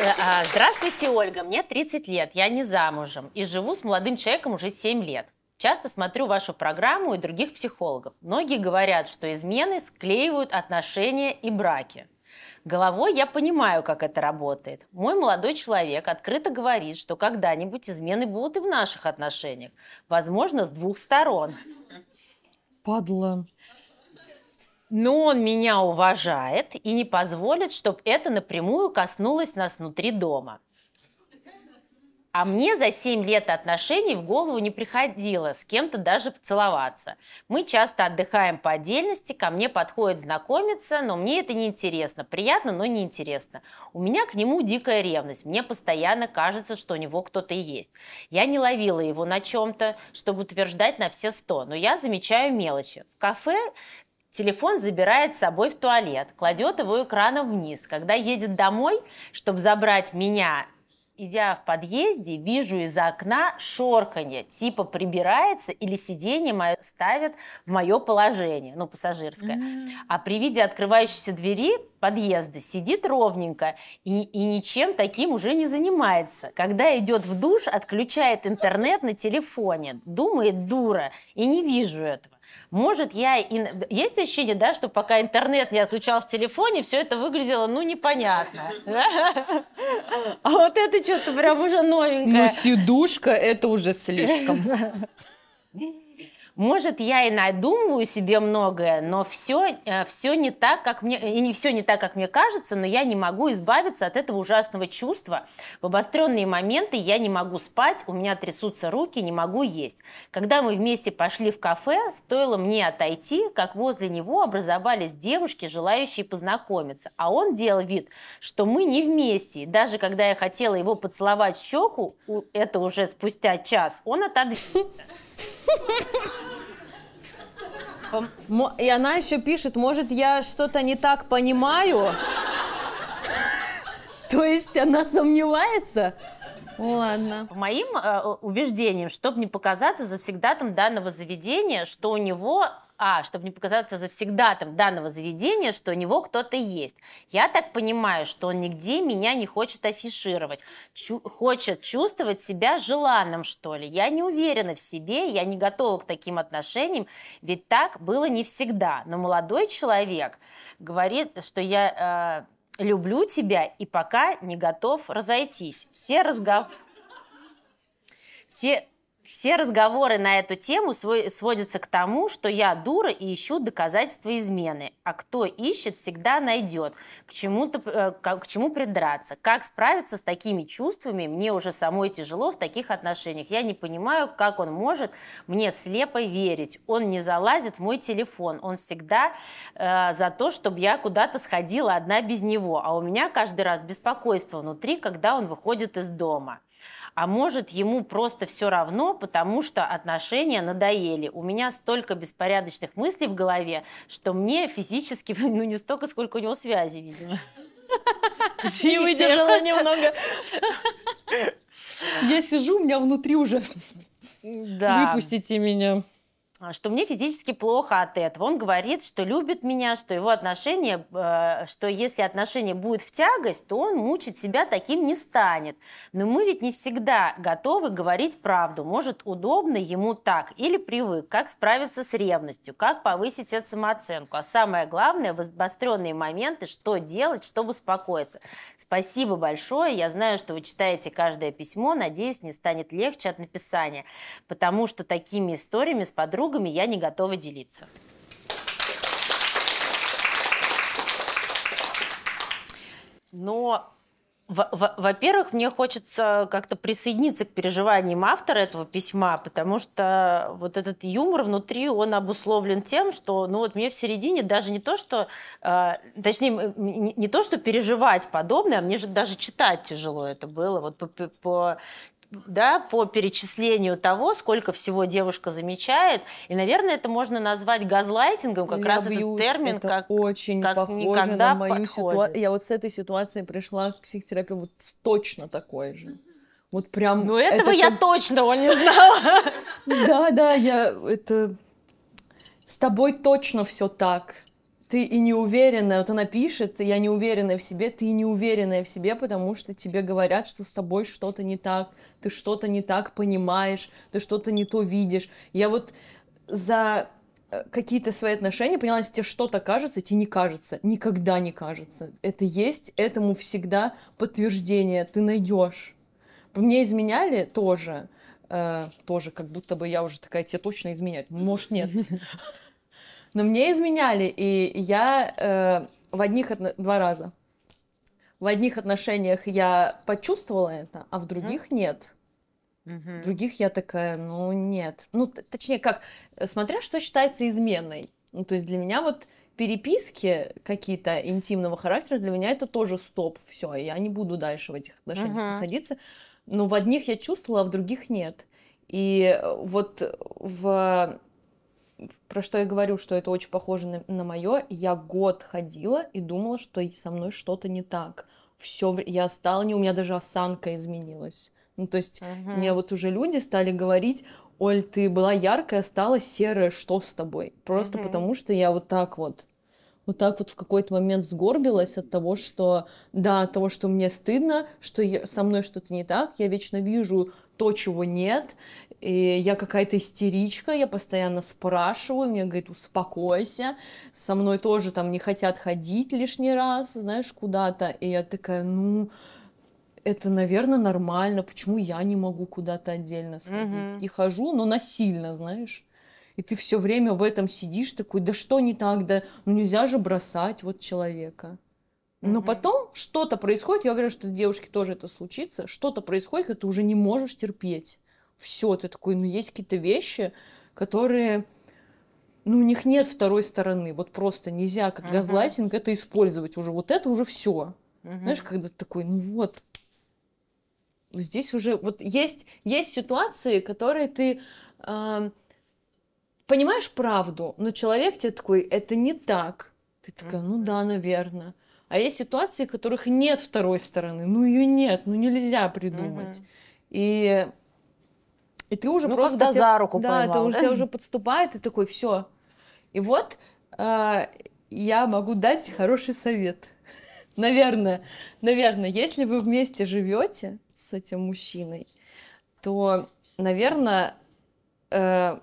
Э, а, здравствуйте, Ольга. Мне 30 лет, я не замужем и живу с молодым человеком уже 7 лет. Часто смотрю вашу программу и других психологов. Многие говорят, что измены склеивают отношения и браки. Головой я понимаю, как это работает. Мой молодой человек открыто говорит, что когда-нибудь измены будут и в наших отношениях. Возможно, с двух сторон.
Падла
но он меня уважает и не позволит, чтобы это напрямую коснулось нас внутри дома. А мне за 7 лет отношений в голову не приходило с кем-то даже поцеловаться. Мы часто отдыхаем по отдельности, ко мне подходит знакомиться, но мне это неинтересно. Приятно, но неинтересно. У меня к нему дикая ревность. Мне постоянно кажется, что у него кто-то есть. Я не ловила его на чем-то, чтобы утверждать на все сто, но я замечаю мелочи. В кафе Телефон забирает с собой в туалет, кладет его экраном вниз. Когда едет домой, чтобы забрать меня идя в подъезде, вижу из окна шорканье, типа прибирается или сиденье мое ставит в мое положение, ну, пассажирское. Mm-hmm. А при виде открывающейся двери подъезда сидит ровненько и, и ничем таким уже не занимается. Когда идет в душ, отключает интернет на телефоне, думает дура, и не вижу этого. Может, я... И... Есть ощущение, да, что пока интернет не отключал в телефоне, все это выглядело, ну, непонятно. А вот это что-то прям уже новенькое. Ну,
сидушка, это уже слишком.
Может, я и надумываю себе многое, но все, э, все, не так, как мне, и не, все не так, как мне кажется, но я не могу избавиться от этого ужасного чувства. В обостренные моменты я не могу спать, у меня трясутся руки, не могу есть. Когда мы вместе пошли в кафе, стоило мне отойти, как возле него образовались девушки, желающие познакомиться. А он делал вид, что мы не вместе. И даже когда я хотела его поцеловать в щеку, это уже спустя час, он
отодвинулся. И она еще пишет, может, я что-то не так понимаю? [laughs] То есть она сомневается? Ладно. По моим э, убеждениям,
чтобы не показаться завсегдатом данного заведения, что у него а, чтобы не показаться там данного заведения, что у него кто-то есть. Я так понимаю, что он нигде меня не хочет афишировать, чу- хочет чувствовать себя желанным, что ли. Я не уверена в себе, я не готова к таким отношениям, ведь так было не всегда. Но молодой человек говорит, что я... Э, люблю тебя и пока не готов разойтись. Все разговоры... Все все разговоры на эту тему сводятся к тому, что я дура и ищу доказательства измены, а кто ищет, всегда найдет, к, чему-то, э, к чему придраться. Как справиться с такими чувствами, мне уже самой тяжело в таких отношениях. Я не понимаю, как он может мне слепо верить. Он не залазит в мой телефон, он всегда э, за то, чтобы я куда-то сходила одна без него, а у меня каждый раз беспокойство внутри, когда он выходит из дома а может ему просто все равно, потому что отношения надоели. У меня столько беспорядочных мыслей в голове, что мне физически, [laughs] ну не столько, сколько у него связи, видимо. Не выдержала
немного. [laughs] Я сижу, у меня внутри уже. Да. Выпустите меня.
А, что мне физически плохо от этого. Он говорит, что любит меня, что его отношения, э, что если отношения будут в тягость, то он мучить себя таким не станет. Но мы ведь не всегда готовы говорить правду. Может, удобно ему так или привык. Как справиться с ревностью, как повысить эту самооценку. А самое главное, в обостренные моменты, что делать, чтобы успокоиться. Спасибо большое. Я знаю, что вы читаете каждое письмо. Надеюсь, мне станет легче от написания. Потому что такими историями с подругой подругами я не готова делиться. Но во-первых, мне хочется как-то присоединиться к переживаниям автора этого письма, потому что вот этот юмор внутри, он обусловлен тем, что, ну вот мне в середине даже не то, что, э, точнее, не, не то, что переживать подобное, а мне же даже читать тяжело это было, вот по, по, по да, по перечислению того, сколько всего девушка замечает. И, наверное, это можно назвать газлайтингом, как я раз бьюсь, этот термин, это как очень как
похоже на мою ситуацию. Я вот с этой ситуацией пришла к психотерапевту вот точно такой же. Вот прям. Ну этого это я точно он не [laughs] знала. Да, да, я это с тобой точно все так ты и не уверенная, вот она пишет, я не уверенная в себе, ты не уверенная в себе, потому что тебе говорят, что с тобой что-то не так, ты что-то не так понимаешь, ты что-то не то видишь. Я вот за э, какие-то свои отношения поняла, если тебе что-то кажется, тебе не кажется, никогда не кажется. Это есть, этому всегда подтверждение, ты найдешь. Мне изменяли тоже, э, тоже, как будто бы я уже такая, тебе точно изменять Может, нет. [laughs] Но мне изменяли, и я э, в одних два раза. В одних отношениях я почувствовала это, а в других mm-hmm. нет. Mm-hmm. В других я такая, ну нет. Ну, точнее, как, э, смотря что считается изменой. Ну, то есть для меня вот переписки какие-то интимного характера, для меня это тоже стоп, все, я не буду дальше в этих отношениях uh-huh. находиться. Но в одних я чувствовала, а в других нет. И вот в про что я говорю, что это очень похоже на, на мое, я год ходила и думала, что со мной что-то не так. Все, я стала не, у меня даже осанка изменилась. Ну, то есть uh-huh. мне вот уже люди стали говорить, Оль, ты была яркая, стала серая, что с тобой? Просто uh-huh. потому, что я вот так вот, вот так вот в какой-то момент сгорбилась от того, что, да, от того, что мне стыдно, что я, со мной что-то не так, я вечно вижу то, чего нет, и я какая-то истеричка, я постоянно спрашиваю, мне говорит, успокойся, со мной тоже там не хотят ходить лишний раз, знаешь, куда-то. И я такая, ну, это, наверное, нормально, почему я не могу куда-то отдельно сходить. mm И хожу, но насильно, знаешь. И ты все время в этом сидишь такой, да что не так, да, ну нельзя же бросать вот человека. Но mm-hmm. потом что-то происходит, я уверена, что девушке тоже это случится, что-то происходит, и ты уже не можешь терпеть все, ты такой, ну есть какие-то вещи, которые, ну у них нет второй стороны, вот просто нельзя как uh-huh. газлайтинг это использовать уже, вот это уже все. Uh-huh. Знаешь, когда ты такой, ну вот, здесь уже, вот есть, есть ситуации, которые ты... Э, понимаешь правду, но человек тебе такой, это не так. Ты такая, ну да, наверное. А есть ситуации, которых нет второй стороны. Ну ее нет, ну нельзя придумать. Угу. И и ты уже ну, просто... когда тебя... за руку Да, поймал, это да? уже тебя уже [clears throat] подступает, и такой, все. И вот э, я могу дать хороший совет. [laughs] наверное, наверное, если вы вместе живете с этим мужчиной, то, наверное, э,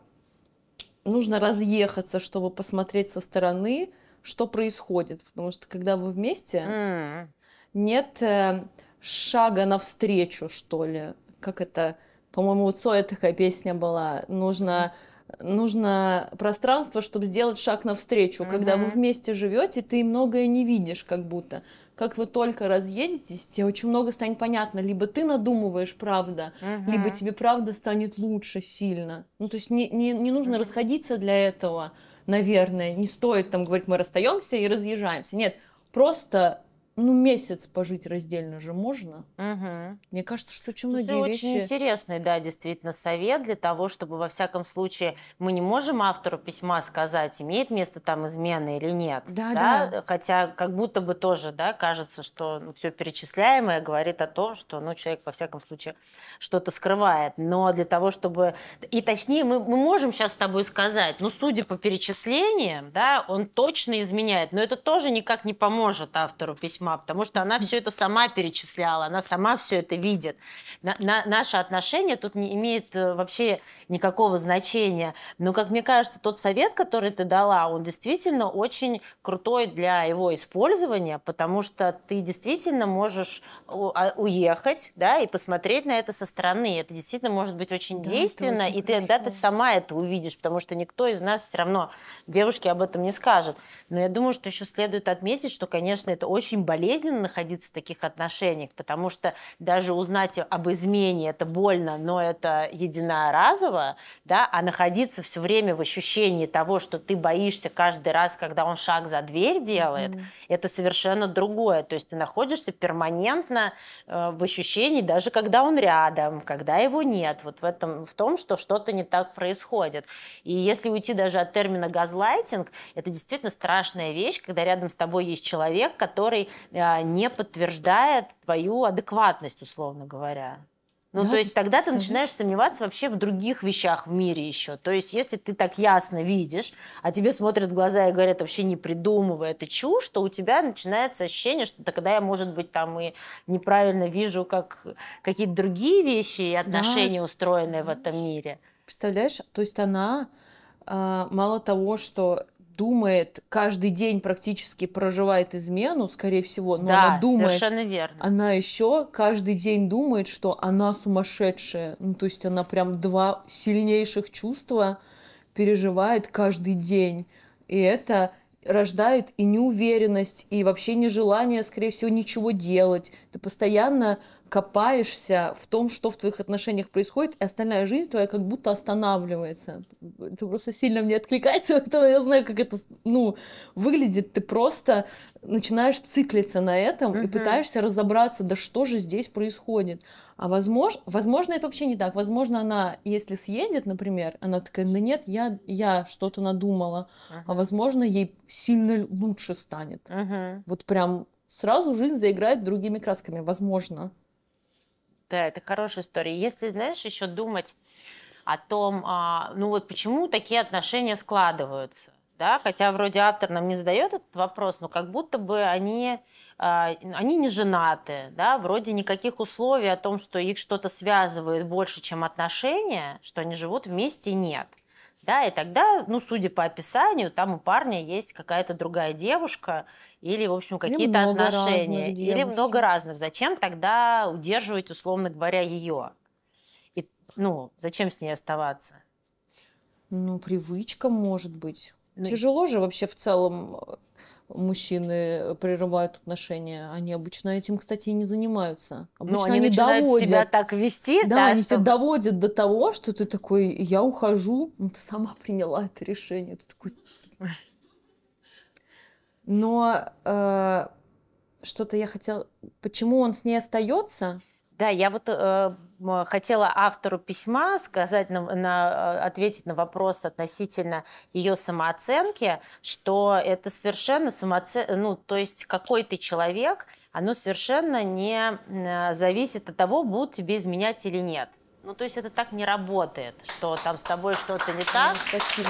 нужно разъехаться, чтобы посмотреть со стороны, что происходит. Потому что когда вы вместе, mm. нет э, шага навстречу, что ли. Как это? по-моему, у Цоя такая песня была. Нужно нужно пространство, чтобы сделать шаг навстречу. Mm-hmm. Когда вы вместе живете, ты многое не видишь, как будто. Как вы только разъедетесь, тебе очень много станет понятно. Либо ты надумываешь правда, mm-hmm. либо тебе правда станет лучше сильно. Ну, то есть не, не, не нужно mm-hmm. расходиться для этого, наверное. Не стоит там говорить, мы расстаемся и разъезжаемся. Нет, просто ну, месяц пожить раздельно же можно. Угу. Мне кажется, что очень многие Это вещи... очень
интересный, да, действительно, совет для того, чтобы, во всяком случае, мы не можем автору письма сказать, имеет место там измена или нет. Да, да. да. Хотя как будто бы тоже, да, кажется, что ну, все перечисляемое говорит о том, что, ну, человек, во всяком случае, что-то скрывает. Но для того, чтобы... И точнее, мы, мы можем сейчас с тобой сказать, ну, судя по перечислениям, да, он точно изменяет. Но это тоже никак не поможет автору письма письма, потому что она все это сама перечисляла, она сама все это видит. На, на, наше отношение тут не имеет э, вообще никакого значения. Но, как мне кажется, тот совет, который ты дала, он действительно очень крутой для его использования, потому что ты действительно можешь а, уехать, да, и посмотреть на это со стороны. Это действительно может быть очень да, действенно, очень и ты, хорошо. тогда ты сама это увидишь, потому что никто из нас все равно девушки об этом не скажет. Но я думаю, что еще следует отметить, что, конечно, это очень болезненно болезненно находиться в таких отношениях, потому что даже узнать об измене это больно, но это единоразово, да, а находиться все время в ощущении того, что ты боишься каждый раз, когда он шаг за дверь делает, mm-hmm. это совершенно другое. То есть ты находишься перманентно э, в ощущении, даже когда он рядом, когда его нет, вот в этом, в том, что что-то не так происходит. И если уйти даже от термина газлайтинг, это действительно страшная вещь, когда рядом с тобой есть человек, который Э, не подтверждает твою адекватность, условно говоря.
Ну, да, то есть тогда ты начинаешь
сомневаться вообще в других вещах в мире еще. То есть если ты так ясно видишь, а тебе смотрят в глаза и говорят, вообще не придумывай, это чушь, то у тебя начинается ощущение, что тогда я, может быть, там и неправильно вижу, как какие-то другие вещи и отношения да, устроены в этом мире.
Представляешь, то есть она а, мало того, что думает, каждый день практически проживает измену, скорее всего, но да, она думает. совершенно верно. Она еще каждый день думает, что она сумасшедшая. Ну, то есть она прям два сильнейших чувства переживает каждый день. И это рождает и неуверенность, и вообще нежелание, скорее всего, ничего делать. Ты постоянно копаешься в том, что в твоих отношениях происходит, и остальная жизнь твоя как будто останавливается. Это просто сильно мне откликается, [laughs] поэтому я знаю, как это ну, выглядит. Ты просто начинаешь циклиться на этом угу. и пытаешься разобраться, да что же здесь происходит. А возможно, возможно, это вообще не так. Возможно, она, если съедет, например, она такая, да нет, я, я что-то надумала. Угу. А возможно, ей сильно лучше станет. Угу. Вот прям сразу жизнь заиграет другими красками, возможно.
Да, это хорошая история. Если, знаешь, еще думать о том, а, ну вот почему такие отношения складываются, да, хотя вроде автор нам не задает этот вопрос, но как будто бы они а, они не женаты, да, вроде никаких условий о том, что их что-то связывает больше, чем отношения, что они живут вместе, нет. Да, и тогда, ну, судя по описанию, там у парня есть какая-то другая девушка, или, в общем, какие-то отношения, или много разных. Зачем тогда удерживать, условно говоря, ее? И, ну, зачем с ней оставаться?
Ну, привычка, может быть. Ну, Тяжело же вообще в целом э, мужчины э, прерывают отношения. Они обычно этим, кстати, и не занимаются. Ну, обычно Но они, они доводят себя так вести, да, да они чтобы... тебя доводят до того, что ты такой, я ухожу, сама приняла это решение. Ты такой, но э, что-то я хотела... Почему он с ней
остается? Да, я вот э, хотела автору письма сказать на, на, э, ответить на вопрос относительно ее самооценки, что это совершенно самооценка, ну, то есть какой ты человек, оно совершенно не зависит от того, будут тебе изменять или нет. Ну, то есть это так не работает, что там с тобой что-то не так. Спасибо.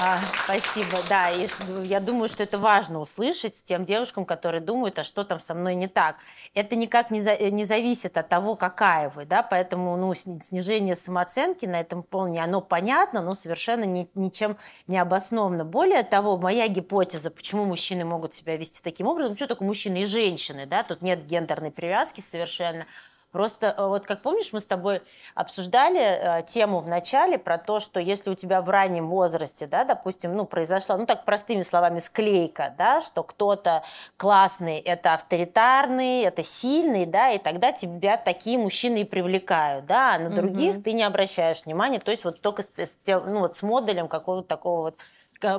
А, спасибо, да. И я думаю, что это важно услышать тем девушкам, которые думают, а что там со мной не так. Это никак не, за, э, не зависит от того, какая вы, да, поэтому ну, снижение самооценки на этом полне, оно понятно, но совершенно ни, ничем не обосновано. Более того, моя гипотеза, почему мужчины могут себя вести таким образом, ну, почему только мужчины и женщины, да, тут нет гендерной привязки совершенно, Просто э, вот как помнишь, мы с тобой обсуждали э, тему в начале про то, что если у тебя в раннем возрасте, да, допустим, ну, произошла, ну, так простыми словами, склейка, да, что кто-то классный, это авторитарный, это сильный, да, и тогда тебя такие мужчины и привлекают, да, а на других mm-hmm. ты не обращаешь внимания, то есть вот только с, с, ну, вот с модулем какого-то такого вот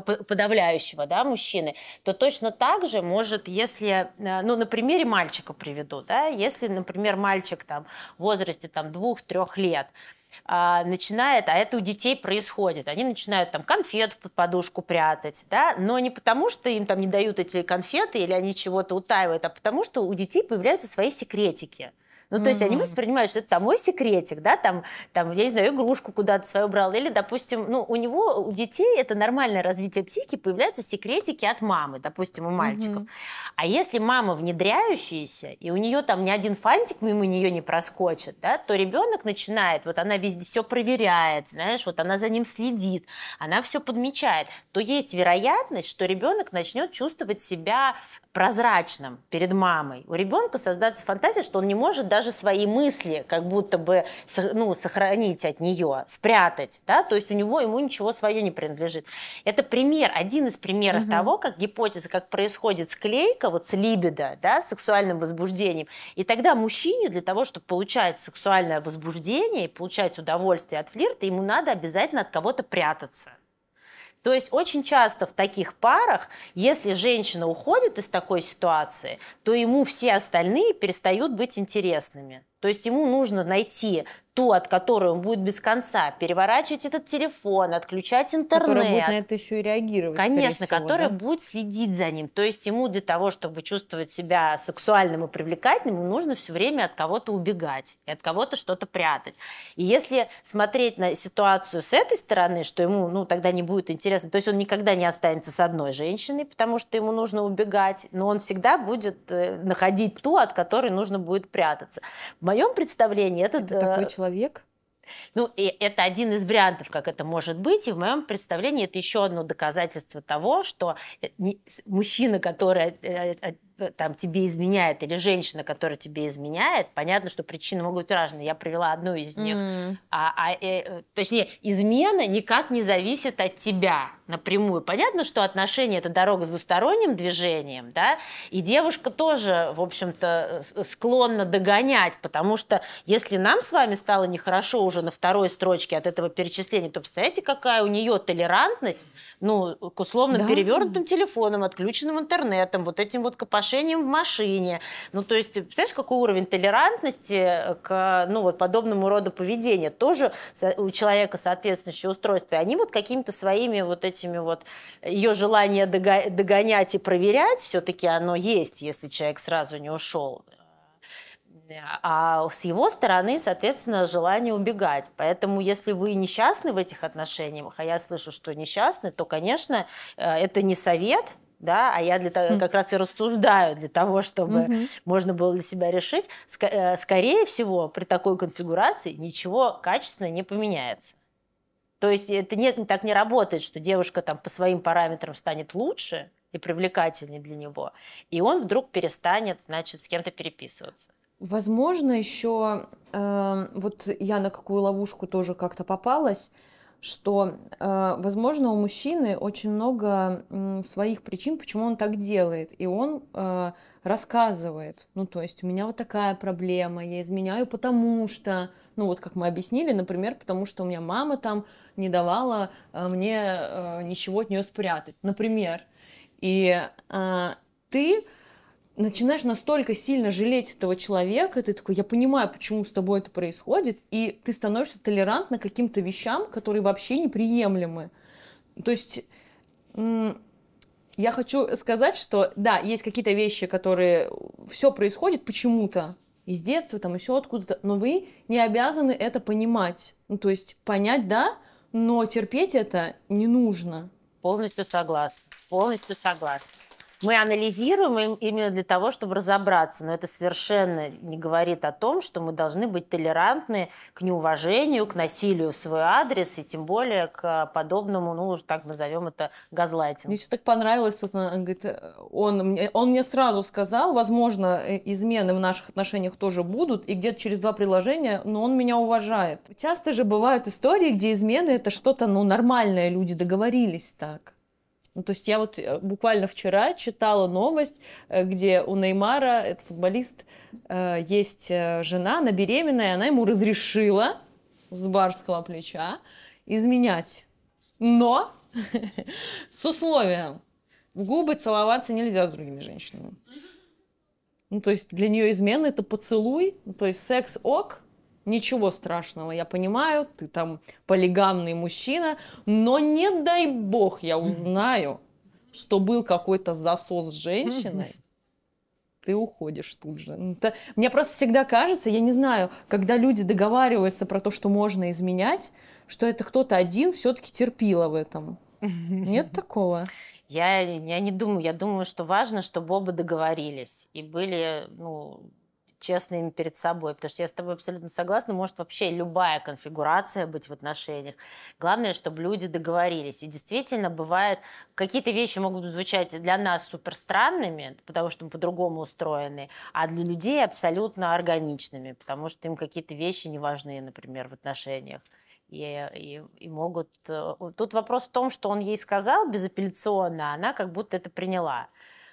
подавляющего да, мужчины, то точно так же может, если, э, ну, на примере мальчика приведу, да, если, например, мальчик там в возрасте там двух-трех лет, а, начинает, а это у детей происходит, они начинают там конфет под подушку прятать, да, но не потому, что им там не дают эти конфеты или они чего-то утаивают, а потому, что у детей появляются свои секретики. Ну, то есть они воспринимают, что это там мой секретик, да, там, там, я не знаю, игрушку куда-то свою брал, или, допустим, ну, у него, у детей это нормальное развитие психики, появляются секретики от мамы, допустим, у мальчиков. А если мама внедряющаяся, и у нее там ни один фантик мимо нее не проскочит, да, то ребенок начинает, вот она везде все проверяет, знаешь, вот она за ним следит, она все подмечает, то есть вероятность, что ребенок начнет чувствовать себя прозрачным перед мамой. У ребенка создается фантазия, что он не может даже свои мысли, как будто бы ну, сохранить от нее, спрятать, да, то есть у него ему ничего свое не принадлежит. Это пример, один из примеров угу. того, как гипотеза, как происходит склейка, вот с либидо, да, с сексуальным возбуждением. И тогда мужчине для того, чтобы получать сексуальное возбуждение и получать удовольствие от флирта, ему надо обязательно от кого-то прятаться. То есть очень часто в таких парах, если женщина уходит из такой ситуации, то ему все остальные перестают быть интересными. То есть ему нужно найти ту, от которой он будет без конца переворачивать этот телефон, отключать интернет. Которая будет на это
еще и реагировать. Конечно, всего, которая да?
будет следить за ним. То есть ему для того, чтобы чувствовать себя сексуальным и привлекательным, ему нужно все время от кого-то убегать и от кого-то что-то прятать. И если смотреть на ситуацию с этой стороны, что ему ну, тогда не будет интересно, то есть он никогда не останется с одной женщиной, потому что ему нужно убегать, но он всегда будет э, находить ту, от которой нужно будет прятаться. В моем представлении это... Это такой э, человек? Ну, и это один из вариантов, как это может быть. И в моем представлении это еще одно доказательство того, что э, мужчина, который э, там тебе изменяет, или женщина, которая тебе изменяет, понятно, что причины могут быть разные. Я привела одну из них. Mm. А, а, э, точнее, измена никак не зависит от тебя напрямую. Понятно, что отношения – это дорога с двусторонним движением, да, и девушка тоже, в общем-то, склонна догонять, потому что если нам с вами стало нехорошо уже на второй строчке от этого перечисления, то представляете, какая у нее толерантность, ну, к условно да. перевернутым телефонам, отключенным интернетом, вот этим вот копошением в машине. Ну, то есть, представляешь, какой уровень толерантности к, ну, вот подобному роду поведения тоже у человека соответствующее устройство. И они вот какими-то своими вот этими этими вот, ее желание догонять и проверять, все-таки оно есть, если человек сразу не ушел. А с его стороны, соответственно, желание убегать. Поэтому, если вы несчастны в этих отношениях, а я слышу, что несчастны, то, конечно, э, это не совет, да, а я для того, хм. как раз и рассуждаю для того, чтобы угу. можно было для себя решить. Э, скорее всего, при такой конфигурации ничего качественно не поменяется. То есть это не, так не работает, что девушка там по своим параметрам станет лучше и привлекательнее для него, и он вдруг перестанет, значит, с кем-то переписываться.
Возможно, еще э, эм, вот я на какую ловушку тоже как-то попалась что, э, возможно, у мужчины очень много своих причин, почему он так делает. И он э, рассказывает, ну, то есть у меня вот такая проблема, я изменяю потому что, ну, вот как мы объяснили, например, потому что у меня мама там не давала э, мне ничего от нее спрятать, например. И ты начинаешь настолько сильно жалеть этого человека, ты такой, я понимаю, почему с тобой это происходит, и ты становишься толерантна к каким-то вещам, которые вообще неприемлемы. То есть я хочу сказать, что да, есть какие-то вещи, которые э, все происходит почему-то из детства, там еще откуда-то, но вы не обязаны это понимать. Ну, то есть понять, да, но терпеть это не нужно.
Полностью согласна. Полностью согласна мы анализируем именно для того, чтобы разобраться. Но это совершенно не говорит о том, что мы должны быть толерантны к неуважению, к насилию в свой адрес,
и тем более к подобному, ну, так назовем это, газлайтингу. Мне еще так понравилось, э, он, он, говорит, он, он мне сразу сказал, возможно, э, измены в наших отношениях тоже будут, и где-то через два приложения, но он меня уважает. Часто же бывают истории, где измены – это что-то, ну, нормальное, люди договорились так. Ну, то есть я вот э, буквально вчера читала новость, э, где у Неймара, это футболист, э, есть жена, она беременная, она ему разрешила с барского плеча изменять. Но [laughs] с условием в губы целоваться нельзя с другими женщинами. Ну, то есть для нее измена это поцелуй, ну, то есть секс ок, ничего страшного, я понимаю, ты там полигамный мужчина, но не дай бог я узнаю, что был какой-то засос с женщиной, ты уходишь тут же. Это, мне просто всегда кажется, я не знаю, когда люди договариваются про то, что можно изменять, что это кто-то один все-таки терпила в этом. Нет [laughs] такого?
Я, я не думаю. Я думаю, что важно, чтобы оба договорились и были, ну, честными перед собой. Потому что я с тобой абсолютно согласна, может вообще любая конфигурация быть в отношениях. Главное, чтобы люди договорились. И действительно, бывает, какие-то вещи могут звучать для нас супер странными, потому что мы по-другому устроены, а для людей абсолютно органичными, потому что им какие-то вещи не важны, например, в отношениях и, и, и могут... Э, тут вопрос в том, что он ей сказал безапелляционно, а она как будто это приняла.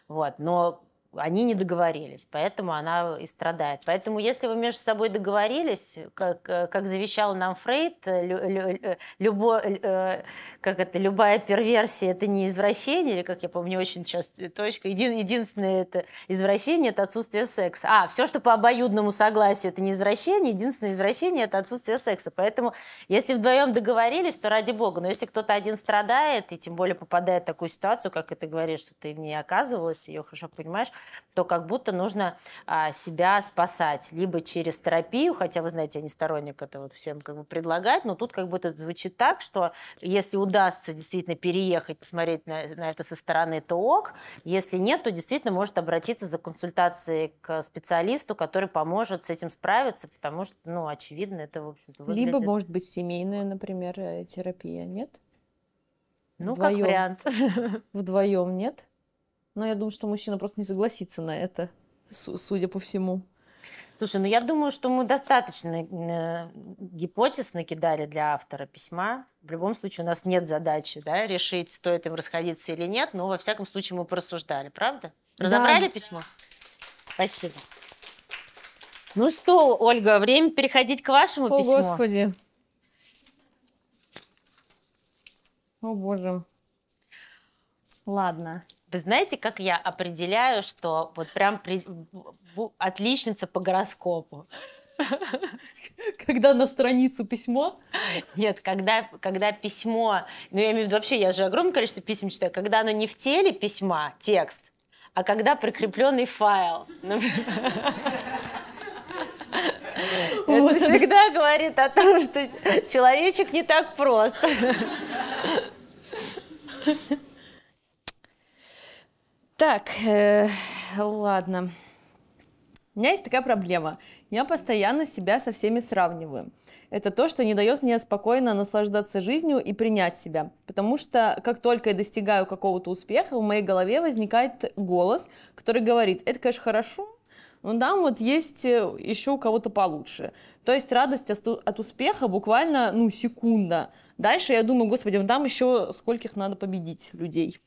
Вот. Но они не договорились, поэтому она и страдает. Поэтому, если вы между собой договорились, как, э, как завещал нам Фрейд, э, лю, лю, э, любо, как это, любая перверсия – это не извращение, или, как я помню, очень часто точка, един, единственное это извращение – это отсутствие секса. А, все, что по обоюдному согласию – это не извращение, единственное извращение – это отсутствие секса. Поэтому, если вдвоем договорились, то ради бога. Но если кто-то один страдает, и тем более попадает в такую ситуацию, как и ты говоришь, что ты в ней оказывалась, ее хорошо понимаешь, то как будто нужно а, себя спасать. Либо через терапию, хотя вы знаете, я не сторонник это вот всем как бы предлагать, но тут как будто это звучит так, что если удастся действительно переехать, посмотреть на, на это со стороны, то ок. Если нет, то действительно может обратиться за консультацией к специалисту, который поможет с этим справиться, потому что, ну, очевидно, это, в общем-то, выглядит... Либо, может
быть, семейная, например, э, терапия, нет? Ну, Вдвоем. как вариант. Вдвоем, нет? Но я думаю, что мужчина просто не согласится на это, судя по всему.
Слушай, ну я думаю, что мы достаточно э, гипотез накидали для автора письма. В любом случае у нас нет задачи да, решить, стоит им расходиться или нет, но во всяком случае мы порассуждали, правда? Разобрали да. письмо? Спасибо. Ну что, Ольга, время переходить к вашему О, письму. О, Господи. О, Боже. Ладно. Вы знаете, как я определяю, что вот прям при... отличница по гороскопу? [laughs] Когда на страницу письмо? Нет, когда, когда письмо... Ну, я имею в виду, вообще, я же огромное количество писем читаю. Когда оно не в теле письма, текст, а когда прикрепленный файл. [laughs] Вот. Это всегда говорит о том, что человечек не так
прост. [laughs] Так, э, ладно. У меня есть такая проблема. Я постоянно себя со всеми сравниваю. Это то, что не дает мне спокойно наслаждаться жизнью и принять себя. Потому что как только я достигаю какого-то успеха, в моей голове возникает голос, который говорит, это, конечно, хорошо, но там вот есть э, еще у кого-то получше. То есть радость от успеха буквально, ну, секунда. Дальше я думаю, господи, ну там еще скольких надо победить людей.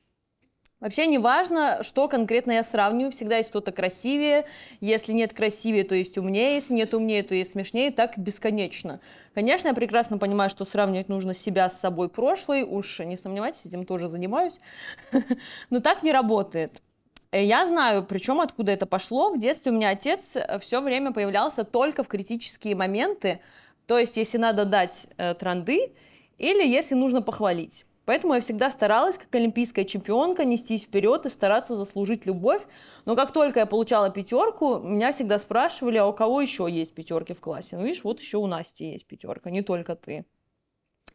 Вообще не важно, что конкретно я сравниваю, всегда есть что-то красивее, если нет красивее, то есть умнее, если нет умнее, то есть смешнее, так бесконечно. Конечно, я прекрасно понимаю, что сравнивать нужно себя с собой прошлой, уж не сомневайтесь, этим тоже занимаюсь, [laughs] но так не работает. Э, я знаю, причем откуда это пошло. В детстве у меня отец э, все время появлялся только в критические моменты, то есть если надо дать э, транды или если нужно похвалить. Поэтому я всегда старалась, как олимпийская чемпионка, нестись вперед и стараться заслужить любовь. Но как только я получала пятерку, меня всегда спрашивали, а у кого еще есть пятерки в классе? Ну, видишь, вот еще у Насти есть пятерка, не только ты.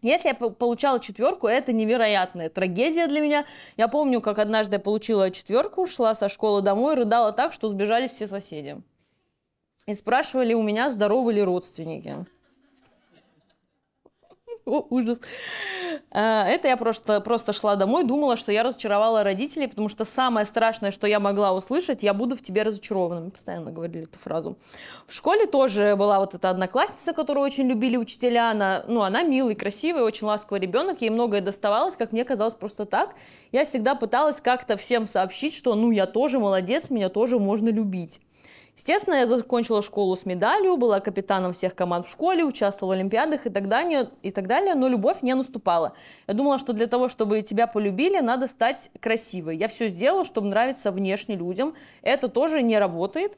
Если я получала четверку, это невероятная трагедия для меня. Я помню, как однажды я получила четверку, шла со школы домой, рыдала так, что сбежали все соседи. И спрашивали у меня, здоровы ли родственники. О, ужас. А, это я просто, просто шла домой, думала, что я разочаровала родителей, потому что самое страшное, что я могла услышать, я буду в тебе разочарована. постоянно говорили эту фразу. В школе тоже была вот эта одноклассница, которую очень любили учителя. Она, ну, она милый, красивый, очень ласковый ребенок, ей многое доставалось, как мне казалось, просто так. Я всегда пыталась как-то всем сообщить, что ну я тоже молодец, меня тоже можно любить. Естественно, я закончила школу с медалью, была капитаном всех команд в школе, участвовала в Олимпиадах и так, далее, и так далее, но любовь не наступала. Я думала, что для того, чтобы тебя полюбили, надо стать красивой. Я все сделала, чтобы нравиться внешне людям. Это тоже не работает.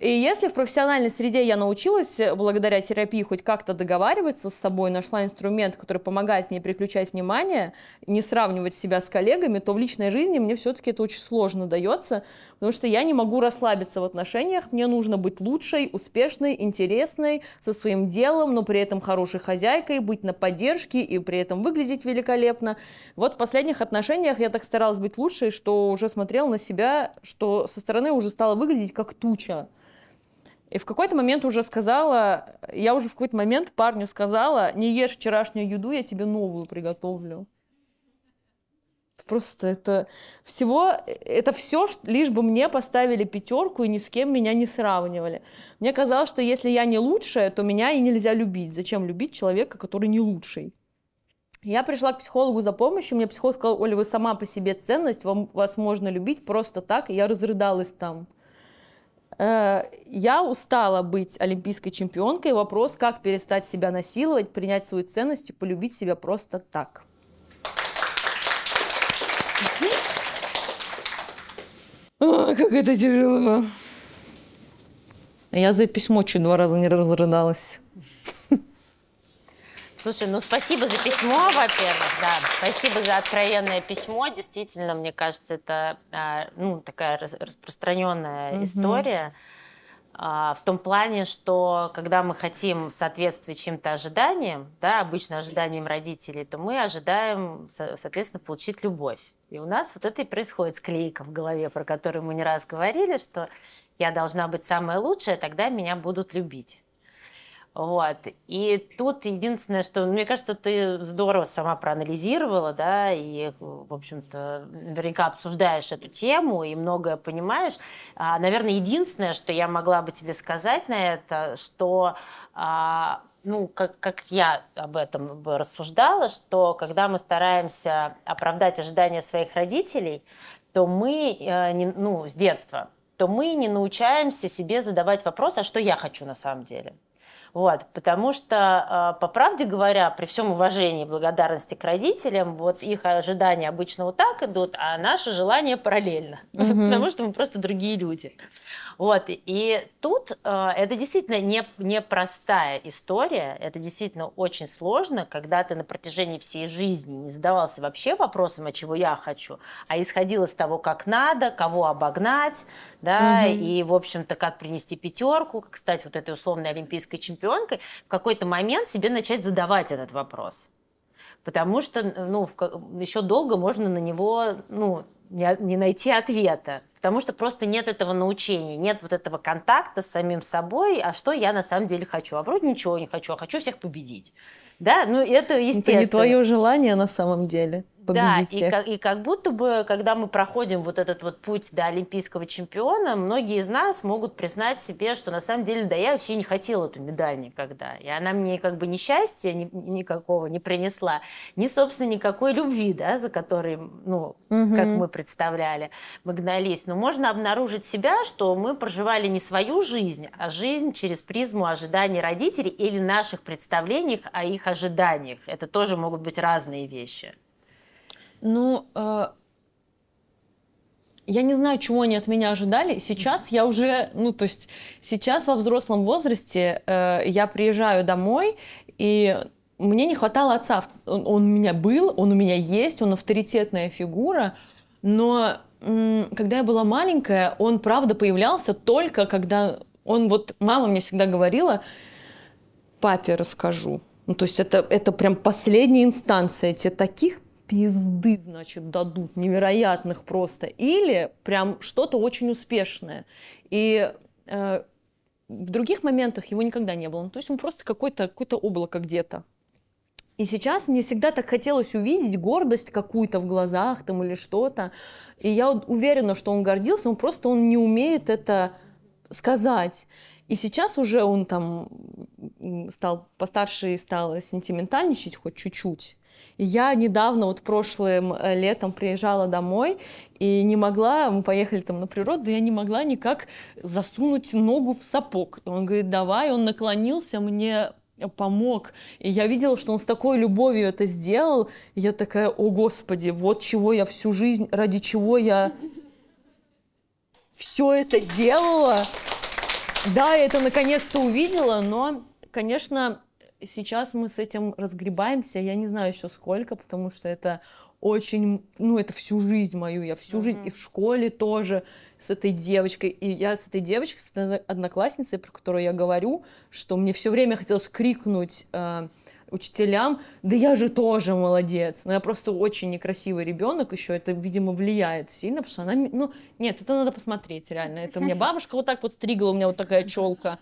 И если в профессиональной среде я научилась э, благодаря терапии хоть как-то договариваться с собой, нашла инструмент, который помогает мне переключать внимание, не сравнивать себя с коллегами, то в личной жизни мне все-таки это очень сложно дается, потому что я не могу расслабиться в отношениях, мне нужно быть лучшей, успешной, интересной, со своим делом, но при этом хорошей хозяйкой, быть на поддержке и при этом выглядеть великолепно. Вот в последних отношениях я так старалась быть лучшей, что уже смотрела на себя, что со стороны уже стала выглядеть как туча. И в какой-то момент уже сказала, я уже в какой-то момент парню сказала, не ешь вчерашнюю еду, я тебе новую приготовлю. Просто это всего, это все, лишь бы мне поставили пятерку и ни с кем меня не сравнивали. Мне казалось, что если я не лучшая, то меня и нельзя любить. Зачем любить человека, который не лучший? Я пришла к психологу за помощью, мне психолог сказал, Оля, вы сама по себе ценность, вам, вас можно любить просто так, и я разрыдалась там. Э, я устала быть олимпийской чемпионкой. Вопрос, как перестать себя насиловать, принять свою ценность и полюбить себя просто так. А, как это тяжело. Я за письмо чуть два раза не разрыдалась.
Слушай, ну спасибо за письмо, во-первых, да. Спасибо за откровенное письмо. Действительно, мне кажется, это а, ну, такая распространенная mm-hmm. история. А, в том плане, что когда мы хотим соответствовать чьим-то ожиданиям, да, обычно ожиданиям родителей, то мы ожидаем, соответственно, получить любовь. И у нас вот это и происходит склейка в голове, про которую мы не раз говорили, что я должна быть самая лучшая, тогда меня будут любить. Вот. И тут единственное, что, мне кажется, ты здорово сама проанализировала, да, и, в общем-то, наверняка обсуждаешь эту тему и многое понимаешь. А, наверное, единственное, что я могла бы тебе сказать на это, что а, ну, как, как я об этом рассуждала, что когда мы стараемся оправдать ожидания своих родителей, то мы, э, не, ну, с детства, то мы не научаемся себе задавать вопрос, а что я хочу на самом деле? Вот, потому что, а, по правде говоря, при всем уважении и благодарности к родителям, вот их ожидания обычно вот так идут, а наши желания параллельно, угу. [laughs] потому что мы просто другие люди. Вот, и тут э, это действительно не, непростая история, это действительно очень сложно, когда ты на протяжении всей жизни не задавался вообще вопросом, а чего я хочу, а исходил из того, как надо, кого обогнать, да, угу. и, в общем-то, как принести пятерку, как стать вот этой условной олимпийской чемпионкой, в какой-то момент себе начать задавать этот вопрос. Потому что, ну, в, еще долго можно на него, ну, не, не найти ответа потому что просто нет этого научения, нет вот этого контакта с самим собой, а что я на самом деле хочу. А вроде ничего не хочу, а хочу всех победить. Да, ну это естественно. Это не твое
желание на самом деле победить да, всех. И как,
и как будто бы, когда мы проходим вот этот вот путь до олимпийского чемпиона, многие из нас могут признать себе, что на самом деле, да, я вообще не хотела эту медаль никогда. И она мне как бы несчастья ни, никакого не принесла, ни, собственно, никакой любви, да, за которой, ну, угу. как мы представляли, мы гнались но можно обнаружить себя, что мы проживали не свою жизнь, а жизнь через призму ожиданий родителей или наших представлений о их ожиданиях. Это тоже могут быть разные вещи.
Ну, э, я не знаю, чего они от меня ожидали. Сейчас я уже, ну, то есть сейчас во взрослом возрасте э, я приезжаю домой и мне не хватало отца. Он, он у меня был, он у меня есть, он авторитетная фигура, но когда я была маленькая, он правда появлялся только когда он вот мама мне всегда говорила папе расскажу. Ну, то есть это это прям последняя инстанция. Тебе таких пизды, значит, дадут, невероятных просто. Или прям что-то очень успешное. И э, в других моментах его никогда не было. Ну, то есть он просто какой-то какое облако где-то. И сейчас мне всегда так хотелось увидеть гордость какую-то в глазах там или что-то. И я уверена, что он гордился, он просто он не умеет это сказать. И сейчас уже он там стал постарше и стал сентиментальничать хоть чуть-чуть. И я недавно, вот прошлым э, летом приезжала домой и не могла, мы поехали там на природу, я не могла никак засунуть ногу в сапог. И он говорит, давай, он наклонился мне помог. И я видела, что он с такой любовью это сделал. И я такая, о господи, вот чего я всю жизнь, ради чего я все это делала. Да, я это наконец-то увидела, но, конечно, сейчас мы с этим разгребаемся. Я не знаю еще сколько, потому что это очень, ну, это всю жизнь мою, я всю mm-hmm. жизнь и в школе тоже с этой девочкой. И я с этой девочкой, с этой одноклассницей, про которую я говорю, что мне все время хотелось крикнуть э, учителям, да я же тоже молодец. Но я просто очень некрасивый ребенок, еще это, видимо, влияет сильно, потому что она, ну, нет, это надо посмотреть реально. Это мне бабушка вот так вот стригла, у меня вот такая челка.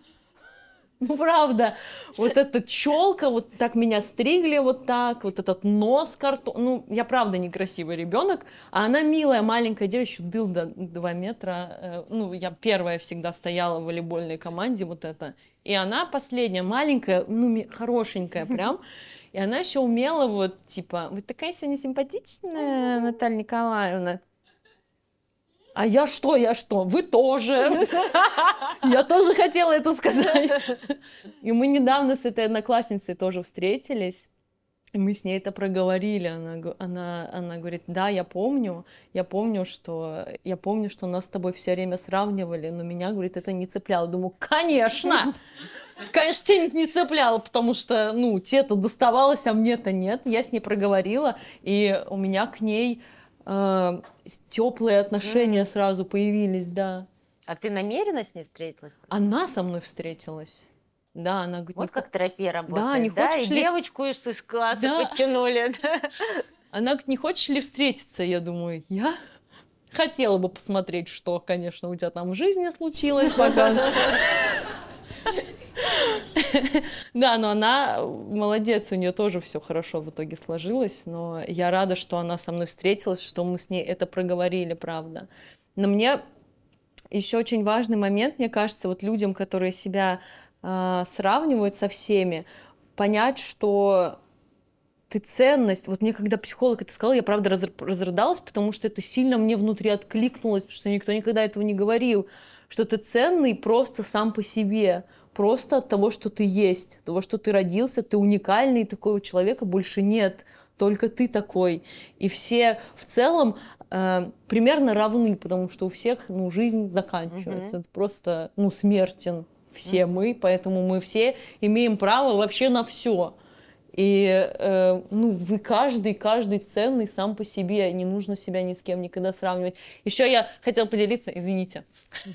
Ну, [laughs] правда. Вот эта челка, вот так меня стригли, вот так, вот этот нос картон. Ну, я правда некрасивый ребенок, а она милая маленькая девочка, дыл до 2 метра. Э, ну, я первая всегда стояла в волейбольной команде, вот это. И она последняя, маленькая, ну, хорошенькая [laughs] прям. И она еще умела вот, типа, вы такая сегодня симпатичная, Наталья Николаевна. А я что, я что? Вы тоже. [laughs] Я тоже хотела это сказать. И мы недавно с этой одноклассницей тоже встретились. мы с ней это проговорили. Она, она, она говорит, да, я помню, я помню, что я помню, что нас с тобой все время сравнивали, но меня, говорит, это не цепляло. Думаю, конечно! Конечно, тебя не цепляло, потому что, ну, тебе-то доставалось, а мне-то нет. Я с ней проговорила, и у меня к ней Э, теплые отношения mm. сразу появились, да. А ты намеренно с ней встретилась? Она со мной встретилась. Да, она говорит. Вот «Ну, как терапия работает. Да, не хочешь да? ли... И девочку
из класса да. подтянули.
Да? Она говорит, не хочешь ли встретиться? Я думаю, я хотела бы посмотреть, что, конечно, у тебя там в жизни случилось пока. [laughs] [laughs] Да, но она молодец, у нее тоже все хорошо в итоге сложилось, но я рада, что она со мной встретилась, что мы с ней это проговорили, правда. Но мне еще очень важный момент, мне кажется, вот людям, которые себя э, сравнивают со всеми, понять, что ты ценность. Вот мне когда психолог это сказал, я правда раз, разрыдалась, потому что это сильно мне внутри откликнулось, потому что никто никогда этого не говорил, что ты ценный просто сам по себе, просто от того, что ты есть, от того, что ты родился, ты уникальный, такого человека больше нет, только ты такой. И все в целом э, примерно равны, потому что у всех ну, жизнь заканчивается, mm-hmm. это просто ну, смертен все mm-hmm. мы, поэтому мы все имеем право вообще на все и э, ну, вы каждый, каждый ценный сам по себе, не нужно себя ни с кем никогда сравнивать. Еще я хотела поделиться, извините,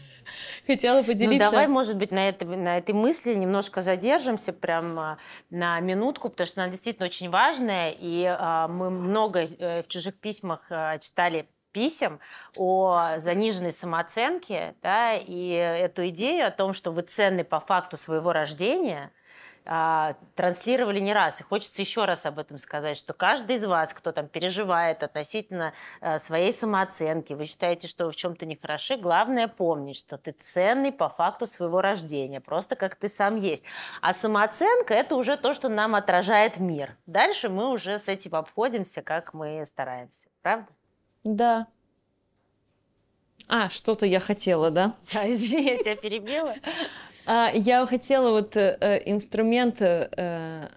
[laughs] хотела ну, поделиться. Ну давай, может быть, на этой, на этой мысли немножко задержимся прям на минутку, потому что она действительно очень важная, и э, мы много э, в чужих письмах э, читали писем о заниженной самооценке, да, и эту идею о том, что вы ценны по факту своего рождения – а, транслировали не раз. И хочется еще раз об этом сказать, что каждый из вас, кто там переживает относительно а, своей самооценки, вы считаете, что вы в чем-то не хороши, главное помнить, что ты ценный по факту своего рождения, просто как ты сам есть. А самооценка – это уже то, что нам отражает мир. Дальше мы уже с этим обходимся, как мы стараемся. Правда?
Да, а, что-то я хотела, да? [laughs] А, извини, я
тебя перебила.
А, я хотела вот э, э, инструмент, э,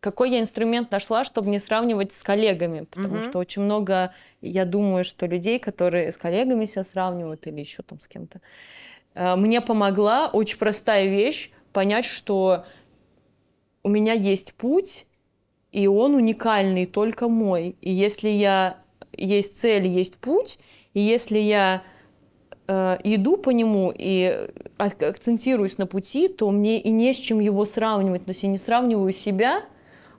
какой я инструмент нашла, чтобы не сравнивать с коллегами, потому угу. что очень много, я думаю, что людей, которые с коллегами себя сравнивают или еще там с кем-то. А, мне помогла очень простая вещь понять, что у меня есть путь, и он уникальный, только мой. И если я есть цель, есть путь, и если я Э, иду по нему и акцентируюсь на пути, то мне и не с чем его сравнивать. То есть я не сравниваю себя,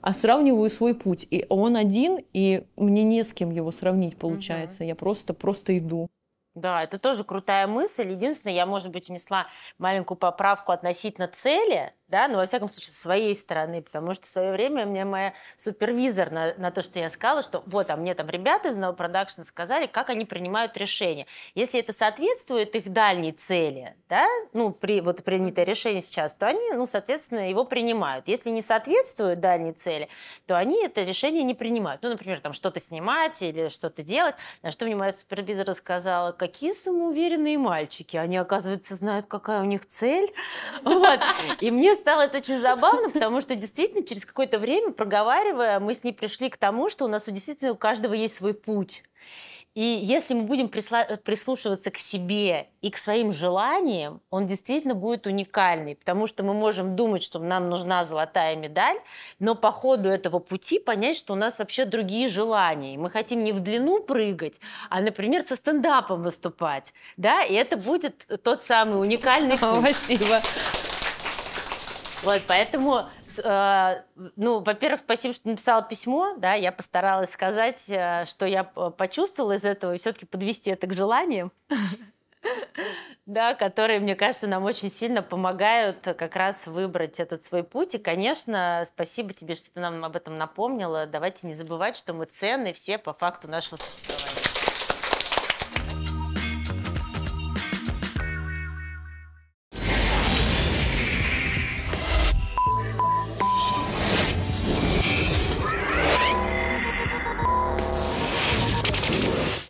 а сравниваю свой путь. И он один, и мне не с кем его сравнить получается. Угу. Я просто, просто иду.
Да, это тоже крутая мысль. Единственное, я, может быть, внесла маленькую поправку относительно цели да, но ну, во всяком случае, со своей стороны, потому что в свое время мне моя супервизор на, на то, что я сказала, что вот, а мне там ребята из Now Production сказали, как они принимают решения. Если это соответствует их дальней цели, да, ну, при, вот принятое решение сейчас, то они, ну, соответственно, его принимают. Если не соответствует дальней цели, то они это решение не принимают. Ну, например, там что-то снимать или что-то делать. На что мне моя супервизор рассказала, какие самоуверенные мальчики, они, оказывается, знают, какая у них цель. [laughs] Вот. И мне стало это очень забавно, потому что действительно через какое-то время, проговаривая, мы с ней пришли к тому, что у нас у действительно у каждого есть свой путь. И если мы будем прислушиваться к себе и к своим желаниям, он действительно будет уникальный, потому что мы можем думать, что нам нужна золотая медаль, но по ходу этого пути понять, что у нас вообще другие желания. Мы хотим не в длину прыгать, а, например, со стендапом выступать, да, и это будет тот самый уникальный путь. Спасибо. Вот, поэтому, э, ну, во-первых, спасибо, что написала письмо, да, я постаралась сказать, э, что я почувствовала из этого, и все-таки подвести это к желаниям, [laughs] да, которые, мне кажется, нам очень сильно помогают как раз выбрать этот свой путь. И, конечно, спасибо тебе, что ты нам об этом напомнила. Давайте не забывать, что мы ценны все по факту нашего существования.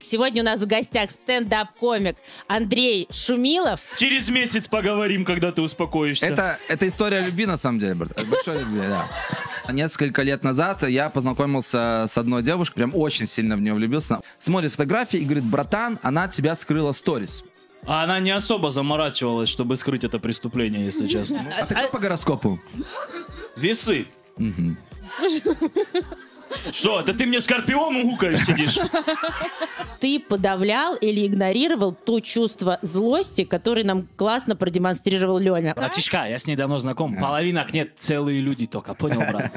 Сегодня у нас в гостях стендап-комик Андрей Шумилов.
Через месяц поговорим, когда ты успокоишься. Это, это
история любви, на самом деле, брат. большой любви, да. Несколько лет назад я познакомился с одной девушкой, прям очень сильно в нее влюбился. Смотрит фотографии и говорит, братан, она от тебя скрыла
сторис. А она не особо заморачивалась, чтобы скрыть это преступление, если честно. А ты кто по гороскопу? Весы. Что, это ты мне скорпионом угукаешь сидишь?
Ты подавлял или игнорировал то чувство злости, которое нам классно продемонстрировал Леня. Братишка, я с ней давно знаком.
Половинок нет, целые люди только, понял, брат?